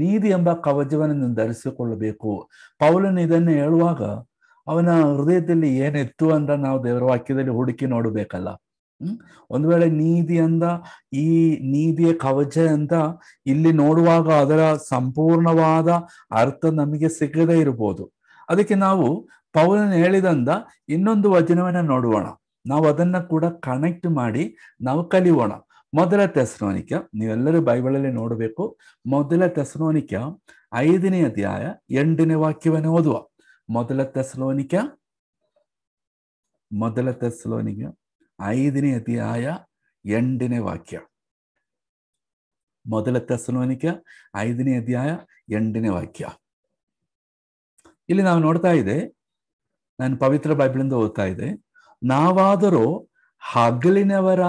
ನೀತಿ ಎಂಬ ಕವಚವನ್ನು ಧರಿಸಿಕೊಳ್ಳಬೇಕು ಪೌಲನ್ ಇದನ್ನು ಹೇಳುವಾಗ ಅವನ ಹೃದಯದಲ್ಲಿ ಏನಿತ್ತು ಅಂತ ನಾವು ದೇವರ ವಾಕ್ಯದಲ್ಲಿ ಹುಡುಕಿ ನೋಡಬೇಕಲ್ಲ ಹ್ಮ್ ನೀದಿ ವೇಳೆ ನೀತಿ ಅಂತ ಈ ನೀತಿಯ ಕವಚ ಅಂತ ಇಲ್ಲಿ ನೋಡುವಾಗ ಅದರ ಸಂಪೂರ್ಣವಾದ ಅರ್ಥ ನಮಗೆ ಸಿಗದೇ ಇರಬಹುದು ಅದಕ್ಕೆ ನಾವು ಪೌಲನ್ ಹೇಳಿದಂತ ಇನ್ನೊಂದು ವಚನವನ್ನ ನೋಡೋಣ ನಾವು ಅದನ್ನ ಕೂಡ ಕನೆಕ್ಟ್ ಮಾಡಿ ನಾವು ಕಲಿಯೋಣ ಮೊದಲ ತೆಸ್ರೋನಿಕ ನೀವೆಲ್ಲರೂ ಬೈಬಳಲ್ಲಿ ನೋಡಬೇಕು ಮೊದಲ ತೆಸ್ರೋನಿಕ ಐದನೇ ಅಧ್ಯಾಯ ಎಂಟನೇ ವಾಕ್ಯವನ್ನು ಓದುವ ಮೊದಲ ತೆಸ್ಲೋನಿಕ ಮೊದಲ ತೆಸ್ಲೋನಿಕ ಐದನೇ ಅಧ್ಯಾಯ ಎಂಟನೇ ವಾಕ್ಯ ಮೊದಲ ತಸಲೋನಿಕ ಐದನೇ ಅಧ್ಯಾಯ ಎಂಟನೇ ವಾಕ್ಯ ಇಲ್ಲಿ ನಾವು ನೋಡ್ತಾ ಇದೆ ನಾನು ಪವಿತ್ರ ಬೈಬಲ್ ಓದ್ತಾ ಇದೆ ನಾವಾದರೂ ಹಗಲಿನವರ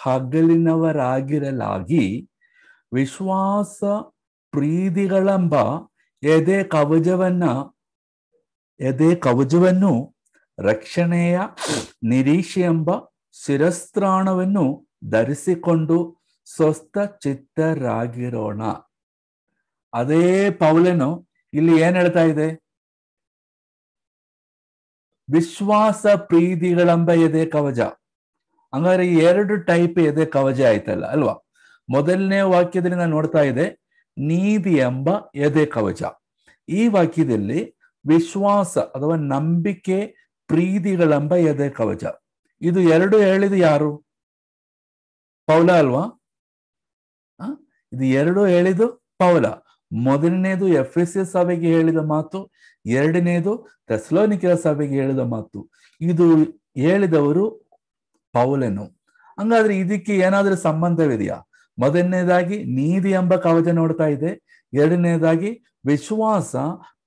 ಹಗಲಿನವರಾಗಿರಲಾಗಿ ವಿಶ್ವಾಸ ಪ್ರೀತಿಗಳೆಂಬ ಎದೆ ಕವಚವನ್ನ ಎದೆ ಕವಚವನ್ನು ರಕ್ಷಣೆಯ ನಿರೀಕ್ಷೆ ಎಂಬ ಶಿರಸ್ತ್ರಾಣವನ್ನು ಧರಿಸಿಕೊಂಡು ಸ್ವಸ್ಥ ಚಿತ್ತರಾಗಿರೋಣ ಅದೇ ಪೌಲನು ಇಲ್ಲಿ ಏನ್ ಹೇಳ್ತಾ ಇದೆ ವಿಶ್ವಾಸ ಪ್ರೀತಿಗಳೆಂಬ ಎದೆ ಕವಚ ಹಂಗಾದ್ರೆ ಎರಡು ಟೈಪ್ ಎದೆ ಕವಚ ಆಯ್ತಲ್ಲ ಅಲ್ವಾ ಮೊದಲನೇ ವಾಕ್ಯದಲ್ಲಿ ನಾನು ನೋಡ್ತಾ ಇದೆ ನೀತಿ ಎಂಬ ಎದೆ ಕವಚ ಈ ವಾಕ್ಯದಲ್ಲಿ ವಿಶ್ವಾಸ ಅಥವಾ ನಂಬಿಕೆ ಪ್ರೀತಿಗಳೆಂಬ ಎದೆ ಕವಚ ಇದು ಎರಡು ಹೇಳಿದ ಯಾರು ಪೌಲ ಅಲ್ವಾ ಇದು ಎರಡು ಹೇಳಿದು ಪೌಲ ಮೊದಲನೇದು ಎಫ್ ಎಸ್ ಎಸ್ ಸಭೆಗೆ ಹೇಳಿದ ಮಾತು ಎರಡನೇದು ತೆಸ್ಲೋನಿಕ ಸಭೆಗೆ ಹೇಳಿದ ಮಾತು ಇದು ಹೇಳಿದವರು ಪೌಲನು ಹಂಗಾದ್ರೆ ಇದಕ್ಕೆ ಏನಾದ್ರೂ ಸಂಬಂಧವಿದೆಯಾ ಮೊದಲನೇದಾಗಿ ನೀತಿ ಎಂಬ ಕವಚ ನೋಡ್ತಾ ಇದೆ ಎರಡನೇದಾಗಿ ವಿಶ್ವಾಸ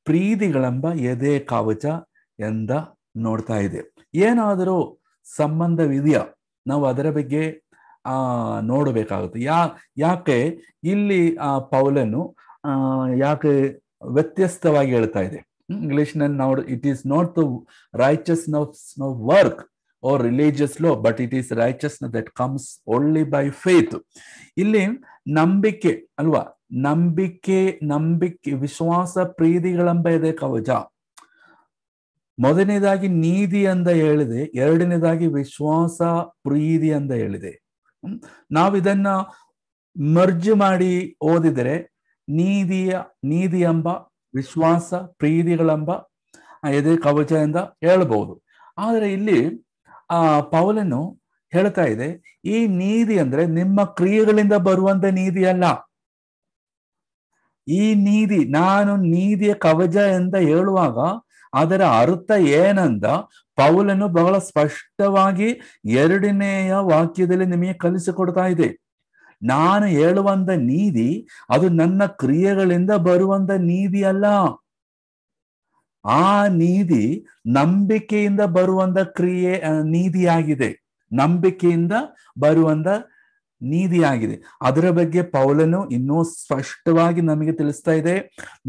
ಪ್ರೀತಿಗಳೆಂಬ ಎದೆ ಕವಚ ಎಂದ ನೋಡ್ತಾ ಇದೆ ಏನಾದರೂ ಸಂಬಂಧವಿದೆಯಾ ನಾವು ಅದರ ಬಗ್ಗೆ ಆ ನೋಡಬೇಕಾಗುತ್ತೆ ಯಾ ಯಾಕೆ ಇಲ್ಲಿ ಆ ಪೌಲನ್ನು ಯಾಕೆ ವ್ಯತ್ಯಸ್ತವಾಗಿ ಹೇಳ್ತಾ ಇದೆ ಇಂಗ್ಲಿಷ್ನಲ್ಲಿ ನೋಡ್ it is not the righteousness work religious law but it is is righteous that comes only by faith ಇಲ್ಲಿ ನಂಬಿಕೆ ಅಲ್ವಾ ನಂಬಿಕೆ ನಂಬಿಕೆ ವಿಶ್ವಾಸ ಪ್ರೀತಿಗಳೆಂಬ ಇದೆ ಕವಚ ಮೊದಲನೇದಾಗಿ ನೀತಿ ಅಂತ ಹೇಳಿದೆ ಎರಡನೇದಾಗಿ ವಿಶ್ವಾಸ ಪ್ರೀತಿ ಅಂತ ಹೇಳಿದೆ ನಾವು ಇದನ್ನ ಮರ್ಜ್ ಮಾಡಿ ಓದಿದರೆ ನೀತಿಯ ನೀತಿ ಎಂಬ ವಿಶ್ವಾಸ ಪ್ರೀತಿಗಳೆಂಬ ಎದೆ ಕವಚ ಎಂದ ಹೇಳಬಹುದು ಆದರೆ ಇಲ್ಲಿ ಆ ಪೌಲನು ಹೇಳ್ತಾ ಇದೆ ಈ ನೀತಿ ಅಂದ್ರೆ ನಿಮ್ಮ ಕ್ರಿಯೆಗಳಿಂದ ಬರುವಂತ ನೀತಿ ಅಲ್ಲ ಈ ನೀತಿ ನಾನು ನೀತಿಯ ಕವಚ ಅಂತ ಹೇಳುವಾಗ ಅದರ ಅರ್ಥ ಏನಂದ ಪೌಲನು ಬಹಳ ಸ್ಪಷ್ಟವಾಗಿ ಎರಡನೆಯ ವಾಕ್ಯದಲ್ಲಿ ನಿಮಗೆ ಕಲಿಸಿಕೊಡ್ತಾ ಇದೆ ನಾನು ಹೇಳುವಂತ ನೀತಿ ಅದು ನನ್ನ ಕ್ರಿಯೆಗಳಿಂದ ಬರುವಂತ ನೀತಿ ಅಲ್ಲ ಆ ನೀತಿ ನಂಬಿಕೆಯಿಂದ ಬರುವಂತ ಕ್ರಿಯೆ ನೀತಿಯಾಗಿದೆ ನಂಬಿಕೆಯಿಂದ ಬರುವಂತ ನೀತಿಯಾಗಿದೆ ಅದರ ಬಗ್ಗೆ ಪೌಲನು ಇನ್ನೂ ಸ್ಪಷ್ಟವಾಗಿ ನಮಗೆ ತಿಳಿಸ್ತಾ ಇದೆ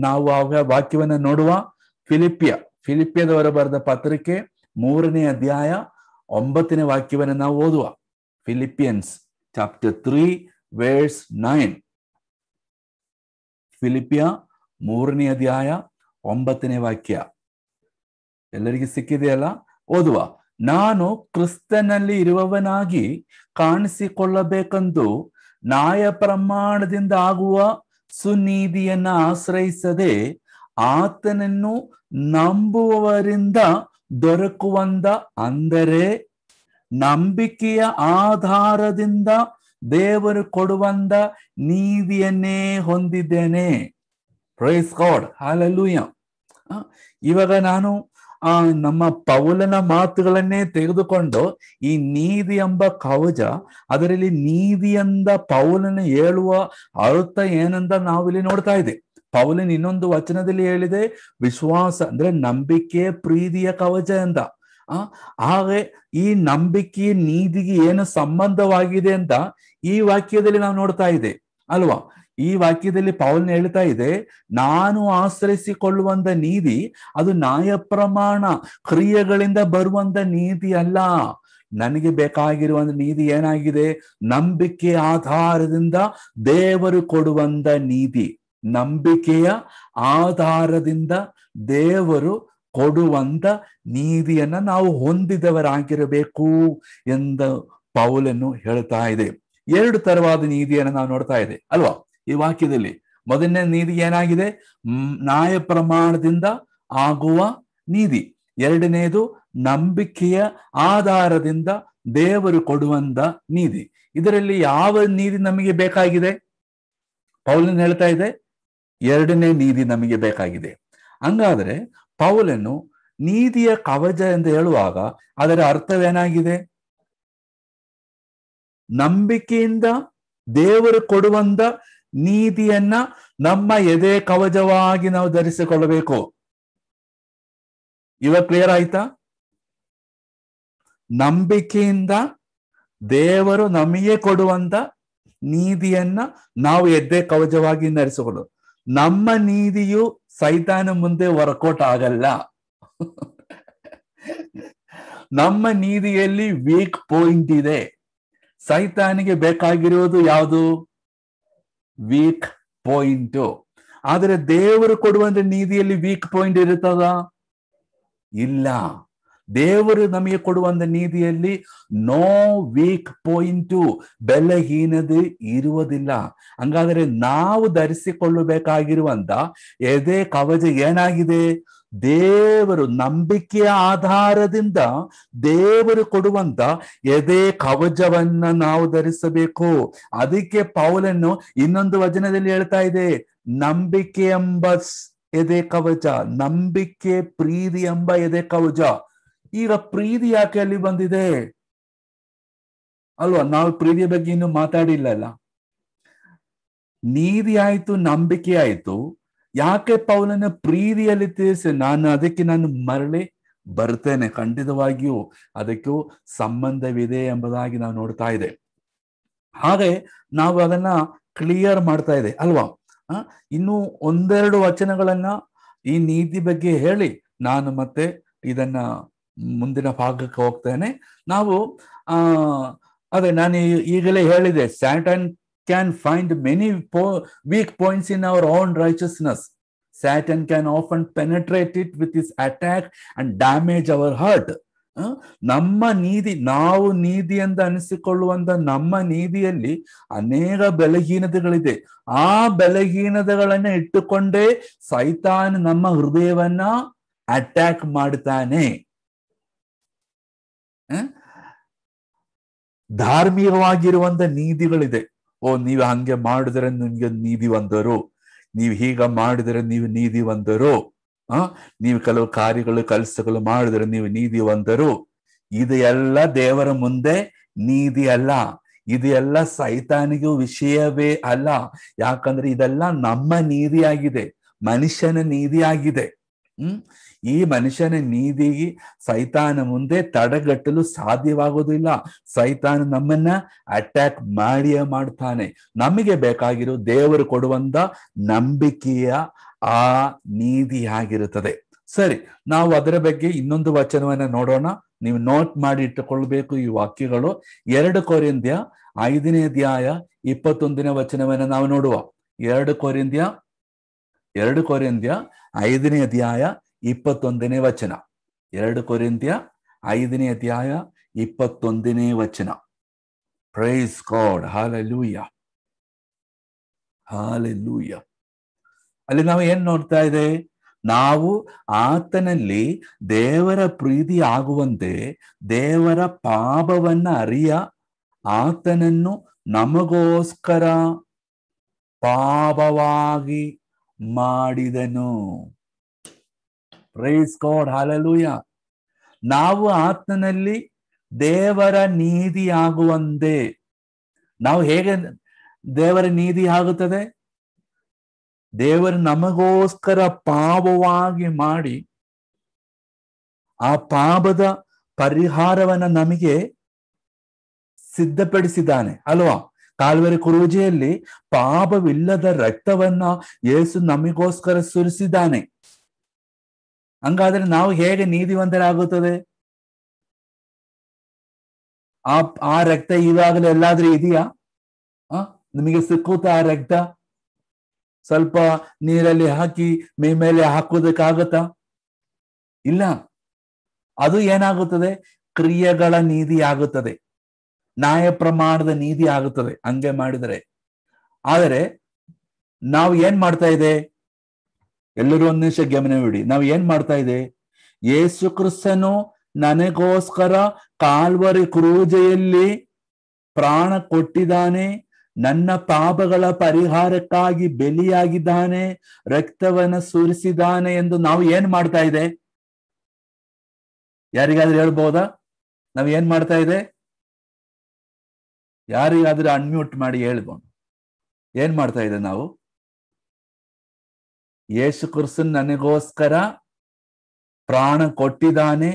ನಾವು ಆಗ ವಾಕ್ಯವನ್ನು ನೋಡುವ ಫಿಲಿಪಿಯಾ ಫಿಲಿಪಿಯದವರು ಬರೆದ ಪತ್ರಿಕೆ ಮೂರನೇ ಅಧ್ಯಾಯ ಒಂಬತ್ತನೇ ವಾಕ್ಯವನ್ನು ನಾವು ಓದುವ Philippians chapter three verse nine ಫಿಲಿಪಿಯ ಮೂರನೇ ಅಧ್ಯಾಯ ಒಂಬತ್ತನೇ ವಾಕ್ಯ ಎಲ್ಲರಿಗೆ ಸಿಕ್ಕಿದೆಯಲ್ಲ ಓದುವ ನಾನು ಕ್ರಿಸ್ತನಲ್ಲಿ ಇರುವವನಾಗಿ ಕಾಣಿಸಿಕೊಳ್ಳಬೇಕೆಂದು ನ್ಯಾಯ ಪ್ರಮಾಣದಿಂದ ಆಗುವ ಸುನೀತಿಯನ್ನ ಆಶ್ರಯಿಸದೆ ಆತನನ್ನು ನಂಬುವವರಿಂದ ದೊರಕುವಂದ ಅಂದರೆ ನಂಬಿಕೆಯ ಆಧಾರದಿಂದ ದೇವರು ಕೊಡುವಂತ ನೀತಿಯನ್ನೇ ಹೊಂದಿದ್ದೇನೆ ಪ್ರೈಸ್ ಗಾಡ್ ಹಾಲೂಯ ಇವಾಗ ನಾನು ಆ ನಮ್ಮ ಪೌಲನ ಮಾತುಗಳನ್ನೇ ತೆಗೆದುಕೊಂಡು ಈ ನೀತಿ ಎಂಬ ಕವಜ ಅದರಲ್ಲಿ ನೀತಿಯಿಂದ ಪೌಲನ ಹೇಳುವ ಅರ್ಥ ಏನಂತ ನಾವಿಲ್ಲಿ ನೋಡ್ತಾ ಇದ್ದೇವೆ ಪೌಲಿನ್ ಇನ್ನೊಂದು ವಚನದಲ್ಲಿ ಹೇಳಿದೆ ವಿಶ್ವಾಸ ಅಂದ್ರೆ ನಂಬಿಕೆ ಪ್ರೀತಿಯ ಕವಚ ಅಂತ ಆ ಹಾಗೆ ಈ ನಂಬಿಕೆ ನೀತಿಗೆ ಏನು ಸಂಬಂಧವಾಗಿದೆ ಅಂತ ಈ ವಾಕ್ಯದಲ್ಲಿ ನಾವು ನೋಡ್ತಾ ಇದೆ ಅಲ್ವಾ ಈ ವಾಕ್ಯದಲ್ಲಿ ಪೌಲ್ನ ಹೇಳ್ತಾ ಇದೆ ನಾನು ಆಶ್ರಯಿಸಿಕೊಳ್ಳುವಂತ ನೀತಿ ಅದು ನ್ಯಾಯ ಪ್ರಮಾಣ ಕ್ರಿಯೆಗಳಿಂದ ಬರುವಂತ ನೀತಿ ಅಲ್ಲ ನನಗೆ ಬೇಕಾಗಿರುವಂತ ನೀತಿ ಏನಾಗಿದೆ ನಂಬಿಕೆ ಆಧಾರದಿಂದ ದೇವರು ಕೊಡುವಂತ ನೀತಿ ನಂಬಿಕೆಯ ಆಧಾರದಿಂದ ದೇವರು ಕೊಡುವಂತ ನೀತಿಯನ್ನ ನಾವು ಹೊಂದಿದವರಾಗಿರಬೇಕು ಎಂದು ಪೌಲನ್ನು ಹೇಳ್ತಾ ಇದೆ ಎರಡು ತರವಾದ ನೀತಿಯನ್ನ ನಾವು ನೋಡ್ತಾ ಇದೆ ಅಲ್ವಾ ಈ ವಾಕ್ಯದಲ್ಲಿ ಮೊದಲನೇ ನೀತಿ ಏನಾಗಿದೆ ನ್ಯಾಯ ಪ್ರಮಾಣದಿಂದ ಆಗುವ ನೀತಿ ಎರಡನೇದು ನಂಬಿಕೆಯ ಆಧಾರದಿಂದ ದೇವರು ಕೊಡುವಂತ ನೀತಿ ಇದರಲ್ಲಿ ಯಾವ ನೀತಿ ನಮಗೆ ಬೇಕಾಗಿದೆ ಪೌಲನ್ ಹೇಳ್ತಾ ಇದೆ ಎರಡನೇ ನೀತಿ ನಮಗೆ ಬೇಕಾಗಿದೆ ಹಂಗಾದ್ರೆ ಪೌಲನ್ನು ನೀತಿಯ ಕವಚ ಎಂದು ಹೇಳುವಾಗ ಅದರ ಅರ್ಥವೇನಾಗಿದೆ ನಂಬಿಕೆಯಿಂದ ದೇವರು ಕೊಡುವಂತ ನೀತಿಯನ್ನ ನಮ್ಮ ಎದೆ ಕವಚವಾಗಿ ನಾವು ಧರಿಸಿಕೊಳ್ಳಬೇಕು ಇವ ಕ್ಲಿಯರ್ ಆಯ್ತಾ ನಂಬಿಕೆಯಿಂದ ದೇವರು ನಮಗೆ ಕೊಡುವಂತ ನೀತಿಯನ್ನ ನಾವು ಎದ್ದೆ ಕವಚವಾಗಿ ಧರಿಸಿಕೊಳ್ಳೋದು ನಮ್ಮ ನೀತಿಯು ಸೈತಾನ ಮುಂದೆ ವರ್ಕೌಟ್ ಆಗಲ್ಲ ನಮ್ಮ ನೀತಿಯಲ್ಲಿ ವೀಕ್ ಪಾಯಿಂಟ್ ಇದೆ ಸೈತಾನಿಗೆ ಬೇಕಾಗಿರೋದು ಯಾವುದು ವೀಕ್ ಪಾಯಿಂಟ್ ಆದರೆ ದೇವರು ಕೊಡುವಂತ ನೀತಿಯಲ್ಲಿ ವೀಕ್ ಪಾಯಿಂಟ್ ಇರುತ್ತದ ಇಲ್ಲ ದೇವರು ನಮಗೆ ಕೊಡುವಂತ ನೀತಿಯಲ್ಲಿ ನೋ ವೀಕ್ ಪಾಯಿಂಟು ಬೆಲೆಹೀನದು ಇರುವುದಿಲ್ಲ ಹಂಗಾದ್ರೆ ನಾವು ಧರಿಸಿಕೊಳ್ಳಬೇಕಾಗಿರುವಂತ ಎದೆ ಕವಚ ಏನಾಗಿದೆ ದೇವರು ನಂಬಿಕೆಯ ಆಧಾರದಿಂದ ದೇವರು ಕೊಡುವಂತ ಎದೆ ಕವಚವನ್ನ ನಾವು ಧರಿಸಬೇಕು ಅದಕ್ಕೆ ಪೌಲನ್ನು ಇನ್ನೊಂದು ವಚನದಲ್ಲಿ ಹೇಳ್ತಾ ಇದೆ ನಂಬಿಕೆ ಎಂಬ ಎದೆ ಕವಚ ನಂಬಿಕೆ ಪ್ರೀತಿ ಎಂಬ ಎದೆ ಕವಚ ಈಗ ಪ್ರೀತಿ ಯಾಕೆ ಅಲ್ಲಿ ಬಂದಿದೆ ಅಲ್ವಾ ನಾವು ಪ್ರೀತಿಯ ಬಗ್ಗೆ ಇನ್ನು ಅಲ್ಲ ನೀತಿ ಆಯ್ತು ನಂಬಿಕೆ ಆಯ್ತು ಯಾಕೆ ಪೌಲನ ಪ್ರೀತಿಯಲ್ಲಿ ತಿಳಿಸಿ ನಾನು ಅದಕ್ಕೆ ನಾನು ಮರಳಿ ಬರ್ತೇನೆ ಖಂಡಿತವಾಗಿಯೂ ಅದಕ್ಕೂ ಸಂಬಂಧವಿದೆ ಎಂಬುದಾಗಿ ನಾವು ನೋಡ್ತಾ ಇದೆ ಹಾಗೆ ನಾವು ಅದನ್ನ ಕ್ಲಿಯರ್ ಮಾಡ್ತಾ ಇದೆ ಅಲ್ವಾ ಇನ್ನು ಒಂದೆರಡು ವಚನಗಳನ್ನ ಈ ನೀತಿ ಬಗ್ಗೆ ಹೇಳಿ ನಾನು ಮತ್ತೆ ಇದನ್ನ ಮುಂದಿನ ಭಾಗಕ್ಕೆ ಹೋಗ್ತೇನೆ ನಾವು ಅದೇ ನಾನು ಈಗಲೇ ಹೇಳಿದೆ ಸ್ಯಾಟನ್ ಕ್ಯಾನ್ ಫೈಂಡ್ ಮೆನಿ ಪೋ weak points in our own righteousness Satan can often penetrate it with his attack and damage our heart ನಮ್ಮ ನೀತಿ ನಾವು ನೀತಿ ಅಂತ ಅನಿಸಿಕೊಳ್ಳುವಂತ ನಮ್ಮ ನೀತಿಯಲ್ಲಿ ಅನೇಕ ಬೆಲಹೀನತೆಗಳಿದೆ ಆ ಬಲಹೀನತೆಗಳನ್ನ ಇಟ್ಟುಕೊಂಡೇ ಸೈತಾನ್ ನಮ್ಮ ಹೃದಯವನ್ನ ಅಟ್ಯಾಕ್ ಮಾಡ್ತಾನೆ ಧಾರ್ಮಿಕವಾಗಿರುವಂತ ನೀತಿಗಳಿದೆ ಓ ನೀವು ಹಂಗೆ ಮಾಡಿದ್ರೆ ನಿಮ್ಗೆ ಬಂದರು ನೀವು ಹೀಗ ಮಾಡಿದರೆ ನೀವು ನೀತಿ ಬಂದರು ಆ ನೀವು ಕೆಲವು ಕಾರ್ಯಗಳು ಕೆಲಸಗಳು ಮಾಡಿದ್ರೆ ನೀವು ಬಂದರು ಇದು ಎಲ್ಲ ದೇವರ ಮುಂದೆ ನೀತಿ ಅಲ್ಲ ಇದು ಎಲ್ಲ ಸೈತಾನಿಗೂ ವಿಷಯವೇ ಅಲ್ಲ ಯಾಕಂದ್ರೆ ಇದೆಲ್ಲ ನಮ್ಮ ನೀತಿಯಾಗಿದೆ ಮನುಷ್ಯನ ನೀತಿಯಾಗಿದೆ ಹ್ಮ್ ಈ ಮನುಷ್ಯನ ನೀದಿಗೆ ಸೈತಾನ ಮುಂದೆ ತಡೆಗಟ್ಟಲು ಸಾಧ್ಯವಾಗೋದಿಲ್ಲ ಸೈತಾನ ನಮ್ಮನ್ನ ಅಟ್ಯಾಕ್ ಮಾಡಿಯೇ ಮಾಡ್ತಾನೆ ನಮಗೆ ಬೇಕಾಗಿರೋ ದೇವರು ಕೊಡುವಂತ ನಂಬಿಕೆಯ ಆ ನೀತಿಯಾಗಿರುತ್ತದೆ ಸರಿ ನಾವು ಅದರ ಬಗ್ಗೆ ಇನ್ನೊಂದು ವಚನವನ್ನ ನೋಡೋಣ ನೀವು ನೋಟ್ ಮಾಡಿ ಇಟ್ಟುಕೊಳ್ಬೇಕು ಈ ವಾಕ್ಯಗಳು ಎರಡು ಕೊರಿಂದ್ಯ ಐದನೇ ಅಧ್ಯಾಯ ಇಪ್ಪತ್ತೊಂದನೇ ವಚನವನ್ನ ನಾವು ನೋಡುವ ಎರಡು ಕೊರಿಂದ್ಯ ಎರಡು ಕೊರಿಂದ್ಯ ಐದನೇ ಅಧ್ಯಾಯ ಇಪ್ಪತ್ತೊಂದನೇ ವಚನ ಎರಡು ಕೊರಿಂತ್ಯ ಐದನೇ ಅಧ್ಯಾಯ ಇಪ್ಪತ್ತೊಂದನೇ ವಚನ ಪ್ರೈಸ್ ಗಾಡ್ ಹಾಲ ಲೂಯ್ಯ ಅಲ್ಲಿ ನಾವು ಏನ್ ನೋಡ್ತಾ ಇದೆ ನಾವು ಆತನಲ್ಲಿ ದೇವರ ಪ್ರೀತಿ ಆಗುವಂತೆ ದೇವರ ಪಾಪವನ್ನ ಅರಿಯ ಆತನನ್ನು ನಮಗೋಸ್ಕರ ಪಾಪವಾಗಿ ಮಾಡಿದನು ಪ್ರೈಸ್ ಕೋಡ್ ಹಾಲೂಯ ನಾವು ಆತ್ಮನಲ್ಲಿ ದೇವರ ನೀತಿ ಆಗುವಂತೆ ನಾವು ಹೇಗೆ ದೇವರ ನೀತಿ ಆಗುತ್ತದೆ ದೇವರು ನಮಗೋಸ್ಕರ ಪಾಪವಾಗಿ ಮಾಡಿ ಆ ಪಾಪದ ಪರಿಹಾರವನ್ನ ನಮಗೆ ಸಿದ್ಧಪಡಿಸಿದ್ದಾನೆ ಅಲ್ವಾ ಕಾಲ್ವರಿ ಕುರುಜಿಯಲ್ಲಿ ಪಾಪವಿಲ್ಲದ ರಕ್ತವನ್ನ ಯೇಸು ನಮಗೋಸ್ಕರ ಸುರಿಸಿದ್ದಾನೆ ಹಂಗಾದ್ರೆ ನಾವು ಹೇಗೆ ನೀತಿವಂತರಾಗುತ್ತದೆ ಆ ಆ ರಕ್ತ ಈಗಾಗಲೇ ಎಲ್ಲಾದ್ರೂ ಇದೆಯಾ ನಿಮಗೆ ಸಿಕ್ಕುತ್ತ ಆ ರಕ್ತ ಸ್ವಲ್ಪ ನೀರಲ್ಲಿ ಹಾಕಿ ಮೇ ಮೇಲೆ ಹಾಕೋದಕ್ಕಾಗತ್ತಾ ಇಲ್ಲ ಅದು ಏನಾಗುತ್ತದೆ ಕ್ರಿಯೆಗಳ ನೀತಿ ಆಗುತ್ತದೆ ನ್ಯಾಯ ಪ್ರಮಾಣದ ನೀತಿ ಆಗುತ್ತದೆ ಹಂಗೆ ಮಾಡಿದರೆ ಆದರೆ ನಾವು ಏನ್ ಮಾಡ್ತಾ ಇದೆ ಎಲ್ಲರೂ ಒಂದ್ ನಿಮಿಷ ಗಮನ ಬಿಡಿ ನಾವು ಏನ್ ಮಾಡ್ತಾ ಇದೆ ಯೇಸು ಕ್ರಿಸ್ತನು ನನಗೋಸ್ಕರ ಕಾಲ್ವರಿ ಕ್ರೂಜೆಯಲ್ಲಿ ಪ್ರಾಣ ಕೊಟ್ಟಿದ್ದಾನೆ ನನ್ನ ಪಾಪಗಳ ಪರಿಹಾರಕ್ಕಾಗಿ ಬೆಲಿಯಾಗಿದ್ದಾನೆ ರಕ್ತವನ್ನ ಸುರಿಸಿದ್ದಾನೆ ಎಂದು ನಾವು ಏನ್ ಮಾಡ್ತಾ ಇದೆ ಯಾರಿಗಾದ್ರೂ ಹೇಳ್ಬೋದಾ ನಾವ್ ಏನ್ ಮಾಡ್ತಾ ಇದೆ ಯಾರಿಗಾದ್ರೂ ಅನ್ಮ್ಯೂಟ್ ಮಾಡಿ ಹೇಳ್ಬೋದು ಏನ್ ಮಾಡ್ತಾ ಇದೆ ನಾವು ಯೇಸು ಕ್ರಿಸ್ತನ್ ನನಗೋಸ್ಕರ ಪ್ರಾಣ ಕೊಟ್ಟಿದ್ದಾನೆ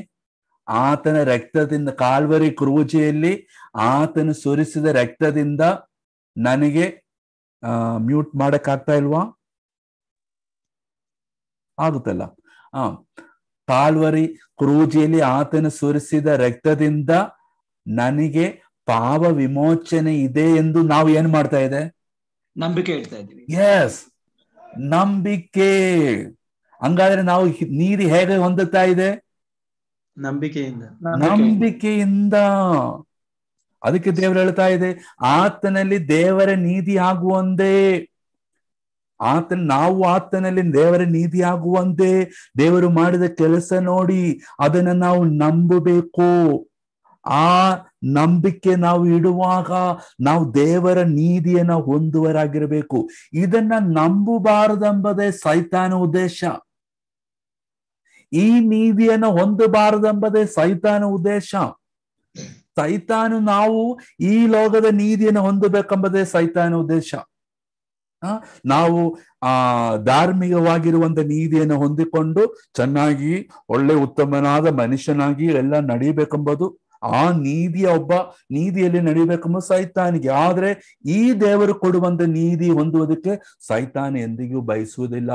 ಆತನ ರಕ್ತದಿಂದ ಕಾಲ್ವರಿ ಕ್ರೂಜೆಯಲ್ಲಿ ಆತನು ಸುರಿಸಿದ ರಕ್ತದಿಂದ ನನಗೆ ಮ್ಯೂಟ್ ಮಾಡಕ್ಕಾಗ್ತಾ ಇಲ್ವಾ ಆಗುತ್ತಲ್ಲ ಆ ಕಾಲ್ವರಿ ಕ್ರೂಜೆಯಲ್ಲಿ ಆತನ ಸುರಿಸಿದ ರಕ್ತದಿಂದ ನನಗೆ ಪಾವ ವಿಮೋಚನೆ ಇದೆ ಎಂದು ನಾವು ಏನ್ ಮಾಡ್ತಾ ಇದೆ ನಂಬಿಕೆ ಇಡ್ತಾ ಇದ್ದೀವಿ ಎಸ್ ನಂಬಿಕೆ ಹಂಗಾದ್ರೆ ನಾವು ನೀರು ಹೇಗೆ ಹೊಂದುತ್ತಾ ಇದೆ ನಂಬಿಕೆಯಿಂದ ನಂಬಿಕೆಯಿಂದ ಅದಕ್ಕೆ ದೇವರು ಹೇಳ್ತಾ ಇದೆ ಆತನಲ್ಲಿ ದೇವರ ನೀತಿ ಆಗುವಂದೇ ಆತನ ನಾವು ಆತನಲ್ಲಿ ದೇವರ ನೀತಿ ಆಗುವಂತೆ ದೇವರು ಮಾಡಿದ ಕೆಲಸ ನೋಡಿ ಅದನ್ನ ನಾವು ನಂಬಬೇಕು ಆ ನಂಬಿಕೆ ನಾವು ಇಡುವಾಗ ನಾವು ದೇವರ ನೀತಿಯನ್ನ ಹೊಂದುವರಾಗಿರಬೇಕು ಇದನ್ನ ನಂಬಬಾರದೆಂಬುದೇ ಸೈತಾನ ಉದ್ದೇಶ ಈ ನೀತಿಯನ್ನ ಹೊಂದಬಾರದೆಂಬುದೇ ಸೈತಾನ ಉದ್ದೇಶ ಸೈತಾನು ನಾವು ಈ ಲೋಕದ ನೀತಿಯನ್ನು ಹೊಂದಬೇಕೆಂಬುದೇ ಸೈತಾನ ಉದ್ದೇಶ ನಾವು ಆ ಧಾರ್ಮಿಕವಾಗಿರುವಂತ ನೀತಿಯನ್ನು ಹೊಂದಿಕೊಂಡು ಚೆನ್ನಾಗಿ ಒಳ್ಳೆ ಉತ್ತಮನಾದ ಮನುಷ್ಯನಾಗಿ ಎಲ್ಲ ನಡೀಬೇಕೆಂಬುದು ಆ ನೀತಿಯ ಒಬ್ಬ ನೀತಿಯಲ್ಲಿ ನಡೆಯಬೇಕೆಂಬ ಸೈತಾನಿಗೆ ಆದ್ರೆ ಈ ದೇವರು ಕೊಡುವಂತ ನೀತಿ ಹೊಂದುವುದಕ್ಕೆ ಸೈತಾನ ಎಂದಿಗೂ ಬಯಸುವುದಿಲ್ಲ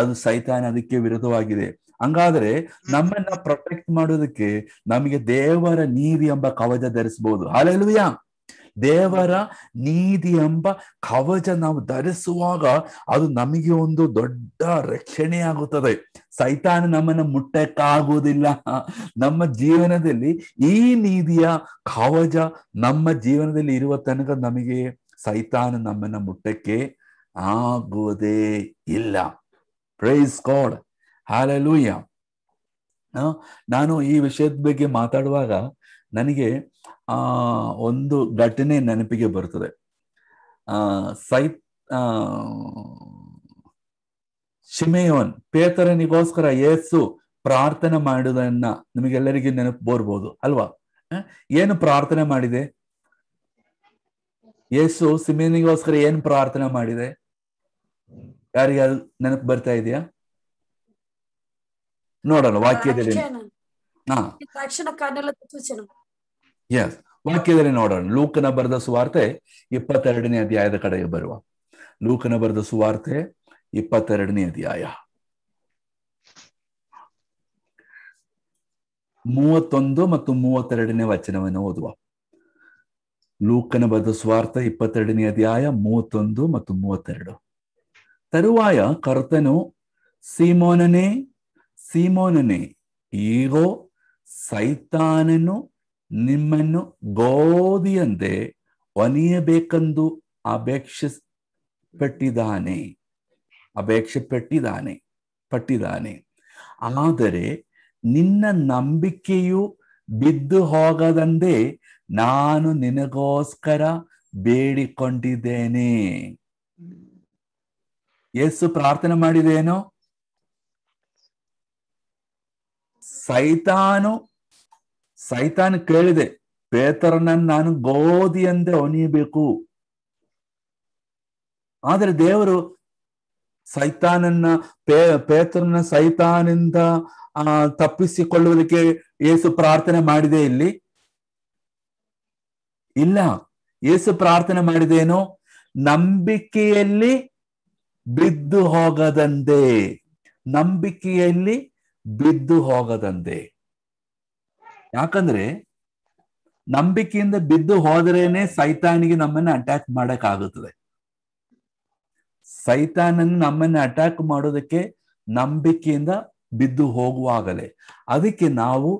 ಅದು ಸೈತಾನ ಅದಕ್ಕೆ ವಿರುದ್ಧವಾಗಿದೆ ಹಂಗಾದ್ರೆ ನಮ್ಮನ್ನ ಪ್ರೊಟೆಕ್ಟ್ ಮಾಡೋದಕ್ಕೆ ನಮಗೆ ದೇವರ ನೀತಿ ಎಂಬ ಕವಚ ಧರಿಸಬಹುದು ಹಾಲೆಲ್ವಿಯಾ ದೇವರ ನೀತಿ ಎಂಬ ಕವಚ ನಾವು ಧರಿಸುವಾಗ ಅದು ನಮಗೆ ಒಂದು ದೊಡ್ಡ ರಕ್ಷಣೆ ಆಗುತ್ತದೆ ಸೈತಾನ ನಮ್ಮನ್ನು ಮುಟ್ಟಕ್ಕಾಗುವುದಿಲ್ಲ ನಮ್ಮ ಜೀವನದಲ್ಲಿ ಈ ನೀತಿಯ ಕವಚ ನಮ್ಮ ಜೀವನದಲ್ಲಿ ಇರುವ ತನಕ ನಮಗೆ ಸೈತಾನ ನಮ್ಮನ್ನ ಮುಟ್ಟಕ್ಕೆ ಆಗುವುದೇ ಇಲ್ಲ ಪ್ರೈಸ್ ಗಾಡ್ ಹಾಲೂಯ್ಯ ನಾನು ಈ ವಿಷಯದ ಬಗ್ಗೆ ಮಾತಾಡುವಾಗ ನನಗೆ ಆ ಒಂದು ಘಟನೆ ನೆನಪಿಗೆ ಬರ್ತದೆ ಆ ಸೈ ಆ ಶಿಮೆಯೋನ್ ಪೇತರನಿಗೋಸ್ಕರ ಏಸು ಪ್ರಾರ್ಥನೆ ಮಾಡುವುದನ್ನ ನಿಮಗೆಲ್ಲರಿಗೂ ನೆನಪು ಬೋರ್ಬೋದು ಅಲ್ವಾ ಏನು ಪ್ರಾರ್ಥನೆ ಮಾಡಿದೆ ಯೇಸು ಸಿಮೆನಿಗೋಸ್ಕರ ಏನ್ ಪ್ರಾರ್ಥನೆ ಮಾಡಿದೆ ಯಾರಿಗಾದ್ರು ನೆನಪು ಬರ್ತಾ ಇದೆಯಾ ನೋಡೋಣ ವಾಕ್ಯದಲ್ಲಿ ಎಸ್ ವಾಕ್ಯದಲ್ಲಿ ನೋಡೋಣ ಲೂಕನ ಬರೆದ ಸುವಾರ್ತೆ ಇಪ್ಪತ್ತೆರಡನೇ ಅಧ್ಯಾಯದ ಕಡೆಗೆ ಬರುವ ಲೂಕನ ಬರೆದ ಸುವಾರ್ತೆ ಇಪ್ಪತ್ತೆರಡನೇ ಅಧ್ಯಾಯ ಮೂವತ್ತೊಂದು ಮತ್ತು ಮೂವತ್ತೆರಡನೇ ವಚನವನ್ನು ಓದುವ ಲೂಕನ ಬರೆದ ಸ್ವಾರ್ಥ ಇಪ್ಪತ್ತೆರಡನೇ ಅಧ್ಯಾಯ ಮೂವತ್ತೊಂದು ಮತ್ತು ಮೂವತ್ತೆರಡು ತರುವಾಯ ಕರ್ತನು ಸೀಮೋನನೇ ಸೀಮೋನನೇ ಈಗೋ ಸೈತಾನನು ನಿಮ್ಮನ್ನು ಗೋಧಿಯಂತೆ ಒನಿಯಬೇಕೆಂದು ಅಪೇಕ್ಷಿಸಪಟ್ಟಿದ್ದಾನೆ ಅಪೇಕ್ಷೆ ಪಟ್ಟಿದ್ದಾನೆ ಪಟ್ಟಿದ್ದಾನೆ ಆದರೆ ನಿನ್ನ ನಂಬಿಕೆಯು ಬಿದ್ದು ಹೋಗದಂತೆ ನಾನು ನಿನಗೋಸ್ಕರ ಬೇಡಿಕೊಂಡಿದ್ದೇನೆ ಯೇಸು ಪ್ರಾರ್ಥನೆ ಮಾಡಿದೇನೋ ಸೈತಾನು ಸೈತಾನ್ ಕೇಳಿದೆ ಪೇತರನನ್ನು ನಾನು ಗೋಧಿ ಎಂದೇ ಒನಿಯಬೇಕು ಆದರೆ ದೇವರು ಸೈತಾನನ್ನ ಪೇ ಪೇತರನ ಸೈತಾನಿಂದ ಆ ತಪ್ಪಿಸಿಕೊಳ್ಳುವುದಕ್ಕೆ ಏಸು ಪ್ರಾರ್ಥನೆ ಮಾಡಿದೆ ಇಲ್ಲಿ ಇಲ್ಲ ಏಸು ಪ್ರಾರ್ಥನೆ ಮಾಡಿದೇನು ನಂಬಿಕೆಯಲ್ಲಿ ಬಿದ್ದು ಹೋಗದಂತೆ ನಂಬಿಕೆಯಲ್ಲಿ ಬಿದ್ದು ಹೋಗದಂತೆ ಯಾಕಂದ್ರೆ ನಂಬಿಕೆಯಿಂದ ಬಿದ್ದು ಹೋದ್ರೇನೆ ಸೈತಾನಿಗೆ ನಮ್ಮನ್ನ ಅಟ್ಯಾಕ್ ಮಾಡಕ್ ಆಗುತ್ತದೆ ಸೈತಾನನ್ ನಮ್ಮನ್ನ ಅಟ್ಯಾಕ್ ಮಾಡೋದಕ್ಕೆ ನಂಬಿಕೆಯಿಂದ ಬಿದ್ದು ಹೋಗುವಾಗಲೇ ಅದಕ್ಕೆ ನಾವು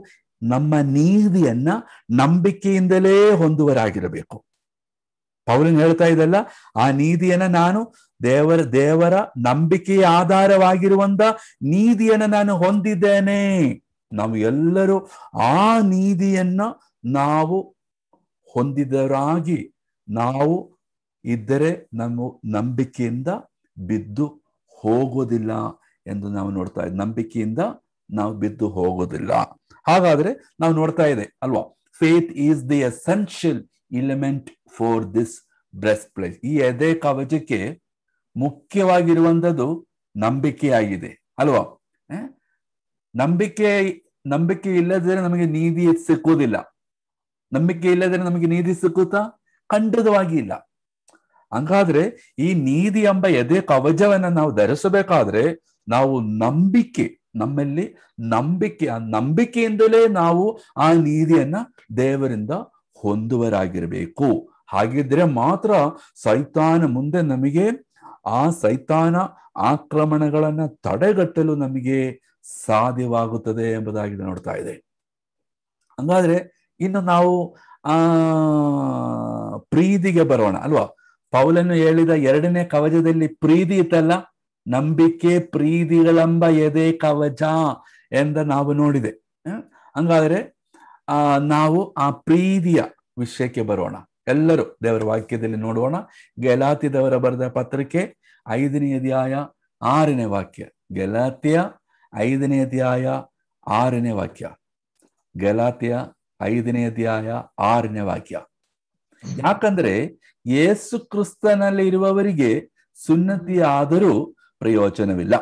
ನಮ್ಮ ನೀತಿಯನ್ನ ನಂಬಿಕೆಯಿಂದಲೇ ಹೊಂದುವರಾಗಿರಬೇಕು ಪೌರನ್ ಹೇಳ್ತಾ ಇದ್ದಲ್ಲ ಆ ನೀತಿಯನ್ನ ನಾನು ದೇವರ ದೇವರ ನಂಬಿಕೆಯ ಆಧಾರವಾಗಿರುವಂತ ನೀತಿಯನ್ನು ನಾನು ಹೊಂದಿದ್ದೇನೆ ನಾವು ಎಲ್ಲರೂ ಆ ನೀತಿಯನ್ನ ನಾವು ಹೊಂದಿದರಾಗಿ ನಾವು ಇದ್ದರೆ ನಮ್ಮ ನಂಬಿಕೆಯಿಂದ ಬಿದ್ದು ಹೋಗೋದಿಲ್ಲ ಎಂದು ನಾವು ನೋಡ್ತಾ ಇದ್ದೀವಿ ನಂಬಿಕೆಯಿಂದ ನಾವು ಬಿದ್ದು ಹೋಗೋದಿಲ್ಲ ಹಾಗಾದ್ರೆ ನಾವು ನೋಡ್ತಾ ಇದೆ ಅಲ್ವಾ faith is the essential element for this breastplate ಈ ಎದೆ ಕವಚಕ್ಕೆ ಮುಖ್ಯವಾಗಿರುವಂಥದ್ದು ನಂಬಿಕೆಯಾಗಿದೆ ಅಲ್ವಾ ನಂಬಿಕೆ ನಂಬಿಕೆ ಇಲ್ಲದ್ರೆ ನಮಗೆ ನೀತಿ ಸಿಕ್ಕುವುದಿಲ್ಲ ನಂಬಿಕೆ ಇಲ್ಲದ್ರೆ ನಮಗೆ ನೀತಿ ಸಿಕ್ಕುತ್ತಾ ಖಂಡಿತವಾಗಿ ಇಲ್ಲ ಹಂಗಾದ್ರೆ ಈ ನೀತಿ ಎಂಬ ಎದೆ ಕವಚವನ್ನ ನಾವು ಧರಿಸಬೇಕಾದ್ರೆ ನಾವು ನಂಬಿಕೆ ನಮ್ಮಲ್ಲಿ ನಂಬಿಕೆ ಆ ನಂಬಿಕೆಯಿಂದಲೇ ನಾವು ಆ ನೀತಿಯನ್ನ ದೇವರಿಂದ ಹೊಂದುವರಾಗಿರಬೇಕು ಹಾಗಿದ್ರೆ ಮಾತ್ರ ಸೈತಾನ ಮುಂದೆ ನಮಗೆ ಆ ಸೈತಾನ ಆಕ್ರಮಣಗಳನ್ನ ತಡೆಗಟ್ಟಲು ನಮಗೆ ಸಾಧ್ಯವಾಗುತ್ತದೆ ಎಂಬುದಾಗಿ ನೋಡ್ತಾ ಇದೆ ಹಂಗಾದ್ರೆ ಇನ್ನು ನಾವು ಆ ಪ್ರೀತಿಗೆ ಬರೋಣ ಅಲ್ವಾ ಪೌಲನ್ನು ಹೇಳಿದ ಎರಡನೇ ಕವಚದಲ್ಲಿ ಪ್ರೀತಿ ಇತ್ತಲ್ಲ ನಂಬಿಕೆ ಪ್ರೀತಿಗಳೆಂಬ ಎದೆ ಕವಚ ಎಂದ ನಾವು ನೋಡಿದೆ ಹಂಗಾದ್ರೆ ಆ ನಾವು ಆ ಪ್ರೀತಿಯ ವಿಷಯಕ್ಕೆ ಬರೋಣ ಎಲ್ಲರೂ ದೇವರ ವಾಕ್ಯದಲ್ಲಿ ನೋಡೋಣ ಗೆಲಾತಿದವರ ಬರೆದ ಪತ್ರಿಕೆ ಐದನೇ ಅಧ್ಯಾಯ ಆರನೇ ವಾಕ್ಯ ಗೆಲಾತಿಯ ಐದನೇ ಅಧ್ಯಾಯ ಆರನೇ ವಾಕ್ಯ ಗೆಲಾತಿಯ ಐದನೇ ಅಧ್ಯಾಯ ಆರನೇ ವಾಕ್ಯ ಯಾಕಂದ್ರೆ ಯೇಸು ಕ್ರಿಸ್ತನಲ್ಲಿ ಇರುವವರಿಗೆ ಸುನ್ನತಿಯಾದರೂ ಪ್ರಯೋಜನವಿಲ್ಲ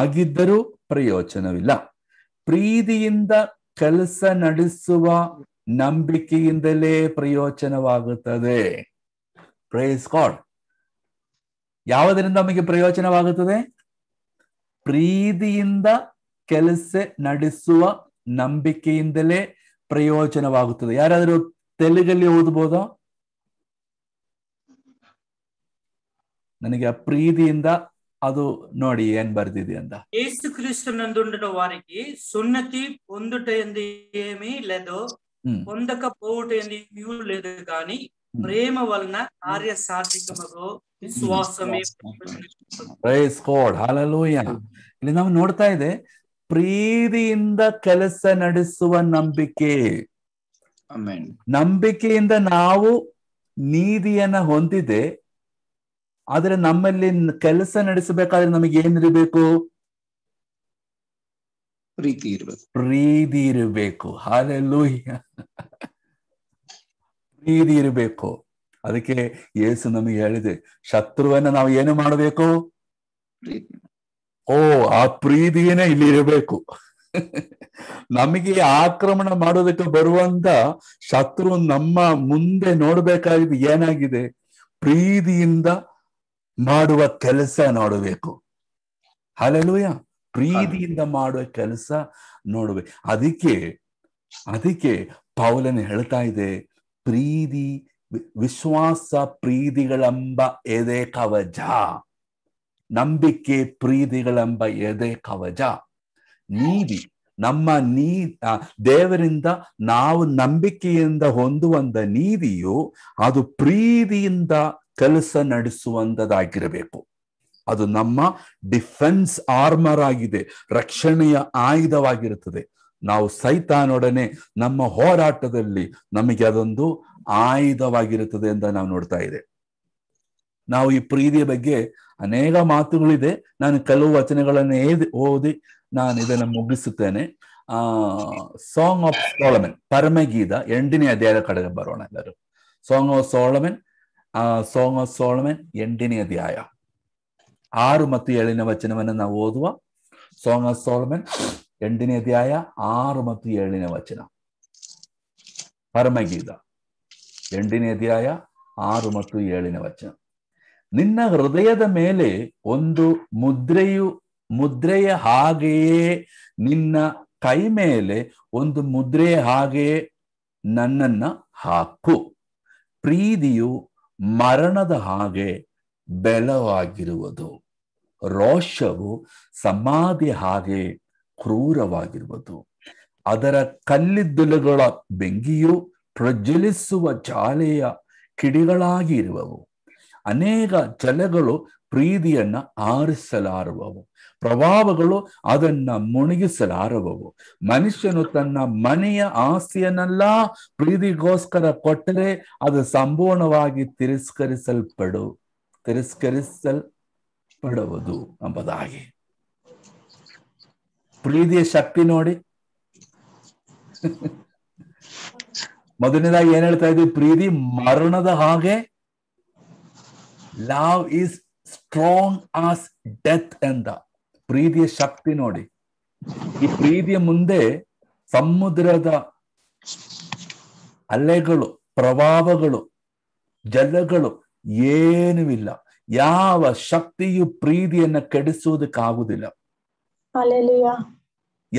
ಆಗಿದ್ದರೂ ಪ್ರಯೋಜನವಿಲ್ಲ ಪ್ರೀತಿಯಿಂದ ಕೆಲಸ ನಡೆಸುವ ನಂಬಿಕೆಯಿಂದಲೇ ಪ್ರಯೋಜನವಾಗುತ್ತದೆ ಪ್ರೈಸ್ ಗಾಡ್ ಯಾವುದರಿಂದ ನಮಗೆ ಪ್ರಯೋಜನವಾಗುತ್ತದೆ ಪ್ರೀತಿಯಿಂದ ಕೆಲಸ ನಡೆಸುವ ನಂಬಿಕೆಯಿಂದಲೇ ಪ್ರಯೋಜನವಾಗುತ್ತದೆ ಯಾರಾದರೂ ತೆಲುಗಲ್ಲಿ ಓದಬಹುದು ನನಗೆ ಪ್ರೀತಿಯಿಂದ ಅದು ನೋಡಿ ಏನ್ ಬರ್ದಿದೆ ಅಂತ ಕ್ರಿಸ್ತನ ಸುನ್ನತಿ వారికి ಸುನ್ನತಿ ಒಂದು ಟೈಮ್ ಲೆದೋ పొందక పోవుటేమీ లేదు కానీ ప్రేమ వలన కార్య సాధికమగో ಪ್ರೈಸ್ ಇಲ್ಲಿ ನಾವು ನೋಡ್ತಾ ಇದೆ ಪ್ರೀತಿಯಿಂದ ಕೆಲಸ ನಡೆಸುವ ನಂಬಿಕೆ ಆಮೆನ್ ನಂಬಿಕೆಯಿಂದ ನಾವು ನೀತಿಯನ್ನ ಹೊಂದಿದೆ ಆದರೆ ನಮ್ಮಲ್ಲಿ ಕೆಲಸ ನಡೆಸಬೇಕಾದ್ರೆ ನಮಗೆ ಏನಿರಬೇಕು ಪ್ರೀತಿ ಇರಬೇಕು ಪ್ರೀತಿ ಇರಬೇಕು ಹಾಲೆಲ್ಲೂ ಪ್ರೀತಿ ಇರಬೇಕು ಅದಕ್ಕೆ ಯೇಸು ನಮಗೆ ಹೇಳಿದೆ ಶತ್ರುವನ್ನ ನಾವು ಏನು ಮಾಡಬೇಕು ಓ ಆ ಪ್ರೀತಿಯೇನೆ ಇಲ್ಲಿ ಇರಬೇಕು ನಮಗೆ ಆಕ್ರಮಣ ಮಾಡೋದಕ್ಕೆ ಬರುವಂತ ಶತ್ರು ನಮ್ಮ ಮುಂದೆ ನೋಡ್ಬೇಕಾಗಿದ್ದು ಏನಾಗಿದೆ ಪ್ರೀತಿಯಿಂದ ಮಾಡುವ ಕೆಲಸ ನೋಡಬೇಕು ಹಾಲೆಲೂಯ ಪ್ರೀತಿಯಿಂದ ಮಾಡುವ ಕೆಲಸ ನೋಡುವೆ ಅದಕ್ಕೆ ಅದಕ್ಕೆ ಪೌಲನ್ ಹೇಳ್ತಾ ಇದೆ ಪ್ರೀತಿ ವಿಶ್ವಾಸ ಪ್ರೀತಿಗಳೆಂಬ ಎದೆ ಕವಜ ನಂಬಿಕೆ ಪ್ರೀತಿಗಳೆಂಬ ಎದೆ ಕವಜ ನೀತಿ ನಮ್ಮ ನೀ ದೇವರಿಂದ ನಾವು ನಂಬಿಕೆಯಿಂದ ಹೊಂದುವಂತ ನೀತಿಯು ಅದು ಪ್ರೀತಿಯಿಂದ ಕೆಲಸ ನಡೆಸುವಂಥದ್ದಾಗಿರಬೇಕು ಅದು ನಮ್ಮ ಡಿಫೆನ್ಸ್ ಆರ್ಮರ್ ಆಗಿದೆ ರಕ್ಷಣೆಯ ಆಯುಧವಾಗಿರುತ್ತದೆ ನಾವು ಸೈತಾನೊಡನೆ ನಮ್ಮ ಹೋರಾಟದಲ್ಲಿ ನಮಗೆ ಅದೊಂದು ಆಯುಧವಾಗಿರುತ್ತದೆ ಅಂತ ನಾವು ನೋಡ್ತಾ ಇದೆ ನಾವು ಈ ಪ್ರೀತಿಯ ಬಗ್ಗೆ ಅನೇಕ ಮಾತುಗಳಿದೆ ನಾನು ಕೆಲವು ವಚನಗಳನ್ನು ಏದಿ ಓದಿ ನಾನು ಇದನ್ನು ಮುಗಿಸುತ್ತೇನೆ ಆ ಸಾಂಗ್ ಆಫ್ ಸೋಳಮೆನ್ ಪರಮಗೀತ ಎಂಟನೇ ಅಧ್ಯಾಯದ ಕಡೆಗೆ ಬರೋಣ ಎಲ್ಲರೂ ಸಾಂಗ್ ಆಫ್ ಸೋಳಮೆನ್ ಆ ಸಾಂಗ್ ಆಫ್ ಸೋಳಮೆನ್ ಎಂಟನೇ ಅಧ್ಯಾಯ ಆರು ಮತ್ತು ಏಳಿನ ವಚನವನ್ನು ನಾವು ಓದುವ ಸೋಮ ಸೋಲ್ಮನ್ ಸೋಲ್ಮೆನ್ ಎಂಟನೇ ಅಧ್ಯಾಯ ಆರು ಮತ್ತು ಏಳಿನ ವಚನ ಪರಮಗೀತ ಎಂಟನೇ ಅಧ್ಯಾಯ ಆರು ಮತ್ತು ಏಳಿನ ವಚನ ನಿನ್ನ ಹೃದಯದ ಮೇಲೆ ಒಂದು ಮುದ್ರೆಯು ಮುದ್ರೆಯ ಹಾಗೆಯೇ ನಿನ್ನ ಕೈ ಮೇಲೆ ಒಂದು ಮುದ್ರೆಯ ಹಾಗೆಯೇ ನನ್ನನ್ನ ಹಾಕು ಪ್ರೀತಿಯು ಮರಣದ ಹಾಗೆ ಬೆಲವಾಗಿರುವುದು ರೋಷವು ಸಮಾಧಿ ಹಾಗೆ ಕ್ರೂರವಾಗಿರುವುದು ಅದರ ಕಲ್ಲಿದ್ದಲುಗಳ ಬೆಂಕಿಯು ಪ್ರಜ್ವಲಿಸುವ ಜಾಲೆಯ ಕಿಡಿಗಳಾಗಿ ಇರುವವು ಅನೇಕ ಜಲಗಳು ಪ್ರೀತಿಯನ್ನ ಆರಿಸಲಾರುವವು ಪ್ರಭಾವಗಳು ಅದನ್ನ ಮುಣಗಿಸಲಾರುವವು ಮನುಷ್ಯನು ತನ್ನ ಮನೆಯ ಆಸ್ತಿಯನ್ನೆಲ್ಲ ಪ್ರೀತಿಗೋಸ್ಕರ ಕೊಟ್ಟರೆ ಅದು ಸಂಪೂರ್ಣವಾಗಿ ತಿರಸ್ಕರಿಸಲ್ಪಡು ತಿರಸ್ಕರಿಸಲ್ಪಡುವುದು ಎಂಬುದಾಗಿ ಪ್ರೀತಿಯ ಶಕ್ತಿ ನೋಡಿ ಮೊದಲನೇದಾಗಿ ಏನ್ ಹೇಳ್ತಾ ಇದ್ವಿ ಪ್ರೀತಿ ಮರಣದ ಹಾಗೆ love is strong as death ಎಂದ ಪ್ರೀತಿಯ ಶಕ್ತಿ ನೋಡಿ ಈ ಪ್ರೀತಿಯ ಮುಂದೆ ಸಮುದ್ರದ ಅಲೆಗಳು ಪ್ರಭಾವಗಳು ಜಲಗಳು ಏನೂ ಇಲ್ಲ ಯಾವ ಶಕ್ತಿಯು ಪ್ರೀತಿಯನ್ನ ಕೆಡಿಸುವುದಕ್ಕಾಗುವುದಿಲ್ಲ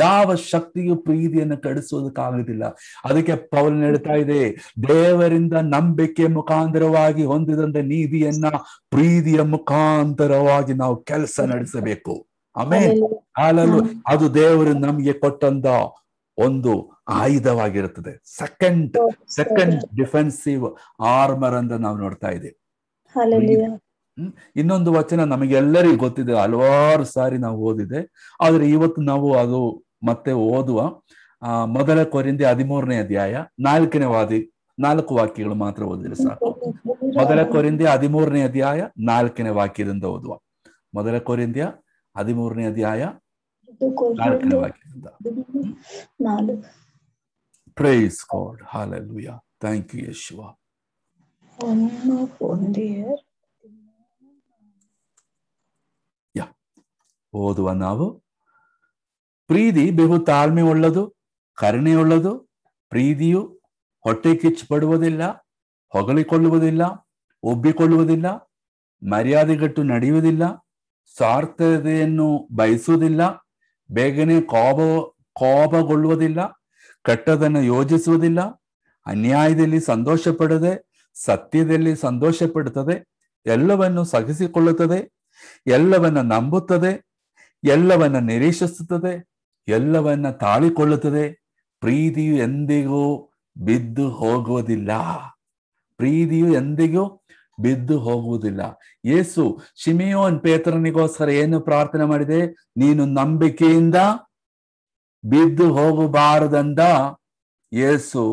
ಯಾವ ಶಕ್ತಿಯು ಪ್ರೀತಿಯನ್ನು ಕಡಿಸುವುದಕ್ಕಾಗುದಿಲ್ಲ ಅದಕ್ಕೆ ಪೌಲ್ ಹೇಳ್ತಾ ಇದೆ ದೇವರಿಂದ ನಂಬಿಕೆ ಮುಖಾಂತರವಾಗಿ ಹೊಂದಿದಂತ ನೀತಿಯನ್ನ ಪ್ರೀತಿಯ ಮುಖಾಂತರವಾಗಿ ನಾವು ಕೆಲಸ ನಡೆಸಬೇಕು ಆಮೇಲೆ ಹಾಲಲು ಅದು ದೇವರು ನಮ್ಗೆ ಕೊಟ್ಟಂತ ಒಂದು ಆಯುಧವಾಗಿರುತ್ತದೆ ಸೆಕೆಂಡ್ ಸೆಕೆಂಡ್ ಡಿಫೆನ್ಸಿವ್ ಆರ್ಮರ್ ಅಂತ ನಾವು ನೋಡ್ತಾ ಇದ್ದೇವೆ ಇನ್ನೊಂದು ವಚನ ನಮಗೆಲ್ಲರಿಗೂ ಗೊತ್ತಿದೆ ಹಲವಾರು ಸಾರಿ ನಾವು ಓದಿದೆ ಆದ್ರೆ ಇವತ್ತು ನಾವು ಅದು ಮತ್ತೆ ಓದುವ ಆ ಮೊದಲ ಕೊರಿಂದ ಹದಿಮೂರನೇ ಅಧ್ಯಾಯ ನಾಲ್ಕನೇ ವಾದಿ ನಾಲ್ಕು ವಾಕ್ಯಗಳು ಮಾತ್ರ ಓದಿದ್ರೆ ಸಾಕು ಮೊದಲ ಕೊರಿಂದೆ ಹದಿಮೂರನೇ ಅಧ್ಯಾಯ ನಾಲ್ಕನೇ ವಾಕ್ಯದಿಂದ ಓದುವ ಮೊದಲ ಕೊರಿಂದ್ಯ ಹದಿಮೂರನೇ ಅಧ್ಯಾಯ ನಾಲ್ಕನೇ ವಾಕ್ಯದಿಂದ praise God hallelujah thank you Yeshua ಓದುವ ನಾವು ಪ್ರೀತಿ ಬಹು ತಾಳ್ಮೆ ಉಳ್ಳದು ಕರುಣೆಯುಳ್ಳದು ಪ್ರೀತಿಯು ಹೊಟ್ಟೆ ಕಿಚ್ಚು ಪಡುವುದಿಲ್ಲ ಹೊಗಳಿಕೊಳ್ಳುವುದಿಲ್ಲ ಒಬ್ಬಿಕೊಳ್ಳುವುದಿಲ್ಲ ಮರ್ಯಾದೆಗಟ್ಟು ನಡೆಯುವುದಿಲ್ಲ ಸ್ವಾರ್ಥತೆಯನ್ನು ಬಯಸುವುದಿಲ್ಲ ಬೇಗನೆ ಕೋಪ ಕೋಪಗೊಳ್ಳುವುದಿಲ್ಲ ಕೆಟ್ಟದನ್ನು ಯೋಜಿಸುವುದಿಲ್ಲ ಅನ್ಯಾಯದಲ್ಲಿ ಸಂತೋಷ ಪಡದೆ ಸತ್ಯದಲ್ಲಿ ಸಂತೋಷ ಪಡುತ್ತದೆ ಎಲ್ಲವನ್ನು ಸಹಿಸಿಕೊಳ್ಳುತ್ತದೆ ಎಲ್ಲವನ್ನ ನಂಬುತ್ತದೆ ಎಲ್ಲವನ್ನ ನಿರೀಕ್ಷಿಸುತ್ತದೆ ಎಲ್ಲವನ್ನ ತಾಳಿಕೊಳ್ಳುತ್ತದೆ ಪ್ರೀತಿಯು ಎಂದಿಗೂ ಬಿದ್ದು ಹೋಗುವುದಿಲ್ಲ ಪ್ರೀತಿಯು ಎಂದಿಗೂ ಬಿದ್ದು ಹೋಗುವುದಿಲ್ಲ ಯೇಸು ಶಿಮಿಯೋನ್ ಪೇತ್ರನಿಗೋಸ್ಕರ ಏನು ಪ್ರಾರ್ಥನೆ ಮಾಡಿದೆ ನೀನು ನಂಬಿಕೆಯಿಂದ ಬಿದ್ದು ಹೋಗಬಾರದಂದ ಯೇಸು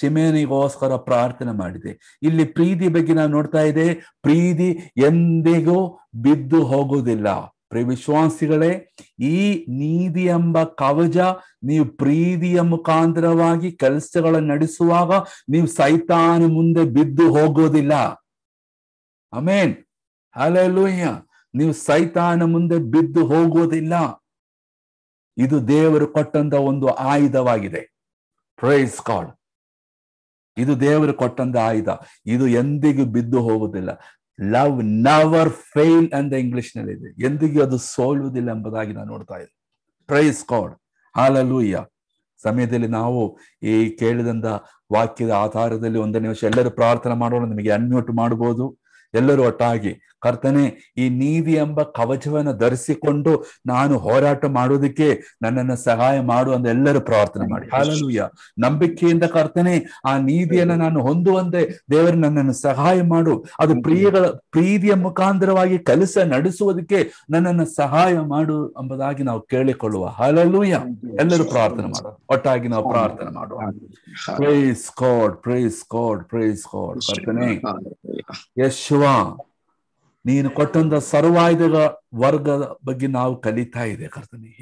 ಶಿಮೇನಿಗೋಸ್ಕರ ಪ್ರಾರ್ಥನೆ ಮಾಡಿದೆ ಇಲ್ಲಿ ಪ್ರೀತಿ ಬಗ್ಗೆ ನಾವು ನೋಡ್ತಾ ಇದೆ ಪ್ರೀತಿ ಎಂದಿಗೂ ಬಿದ್ದು ಹೋಗುವುದಿಲ್ಲ ಪ್ರಿಯ ವಿಶ್ವಾಸಿಗಳೇ ಈ ನೀತಿ ಎಂಬ ಕವಚ ನೀವು ಪ್ರೀತಿಯ ಮುಖಾಂತರವಾಗಿ ಕೆಲಸಗಳನ್ನು ನಡೆಸುವಾಗ ನೀವು ಸೈತಾನ ಮುಂದೆ ಬಿದ್ದು ಹೋಗೋದಿಲ್ಲ ಅಮೇನ್ ಅಲೂಹ್ಯ ನೀವು ಸೈತಾನ ಮುಂದೆ ಬಿದ್ದು ಹೋಗೋದಿಲ್ಲ ಇದು ದೇವರು ಕೊಟ್ಟಂತ ಒಂದು ಆಯುಧವಾಗಿದೆ ಪ್ರೈಸ್ ಕಾಡ್ ಇದು ದೇವರು ಕೊಟ್ಟಂತ ಆಯುಧ ಇದು ಎಂದಿಗೂ ಬಿದ್ದು ಹೋಗುವುದಿಲ್ಲ ಲವ್ ನವರ್ ಫೇಲ್ ಅಂತ ಇಂಗ್ಲಿಷ್ ನಲ್ಲಿ ಇದೆ ಎಂದಿಗೂ ಅದು ಸೋಲುವುದಿಲ್ಲ ಎಂಬುದಾಗಿ ನಾನು ನೋಡ್ತಾ ಇದ್ದೆ ಪ್ರೈಸ್ ಕಾಡ್ ಹಾಲಲ್ಲೂಯ್ಯ ಸಮಯದಲ್ಲಿ ನಾವು ಈ ಕೇಳಿದಂತ ವಾಕ್ಯದ ಆಧಾರದಲ್ಲಿ ಒಂದನೇ ವರ್ಷ ಎಲ್ಲರೂ ಪ್ರಾರ್ಥನೆ ಮಾಡೋಣ ನಿಮಗೆ ಅನ್ಮ್ಯೂಟ್ ಮಾಡಬಹುದು ಎಲ್ಲರೂ ಒಟ್ಟಾಗಿ ಕರ್ತನೆ ಈ ನೀತಿ ಎಂಬ ಕವಚವನ್ನು ಧರಿಸಿಕೊಂಡು ನಾನು ಹೋರಾಟ ಮಾಡುವುದಕ್ಕೆ ನನ್ನನ್ನು ಸಹಾಯ ಮಾಡು ಅಂತ ಎಲ್ಲರೂ ಪ್ರಾರ್ಥನೆ ಮಾಡಿ ಹಾಲಲುಯ್ಯ ನಂಬಿಕೆಯಿಂದ ಕರ್ತನೆ ಆ ನೀವಿಯನ್ನು ನಾನು ಹೊಂದುವಂತೆ ದೇವರು ನನ್ನನ್ನು ಸಹಾಯ ಮಾಡು ಅದು ಪ್ರಿಯಗಳ ಪ್ರೀತಿಯ ಮುಖಾಂತರವಾಗಿ ಕೆಲಸ ನಡೆಸುವುದಕ್ಕೆ ನನ್ನನ್ನು ಸಹಾಯ ಮಾಡು ಎಂಬುದಾಗಿ ನಾವು ಕೇಳಿಕೊಳ್ಳುವ ಹಾಲಲುಯ್ಯ ಎಲ್ಲರೂ ಪ್ರಾರ್ಥನೆ ಮಾಡುವ ಒಟ್ಟಾಗಿ ನಾವು ಪ್ರಾರ್ಥನೆ ಮಾಡುವ praise God praise God praise God ಕರ್ತನೆ ಯಶ್ವಾ ನೀನು ಕೊಟ್ಟಂತ ಸರ್ವಾಯುಧಗಳ ವರ್ಗದ ಬಗ್ಗೆ ನಾವು ಕಲಿತಾ ಇದೆ ಕರ್ತನಿ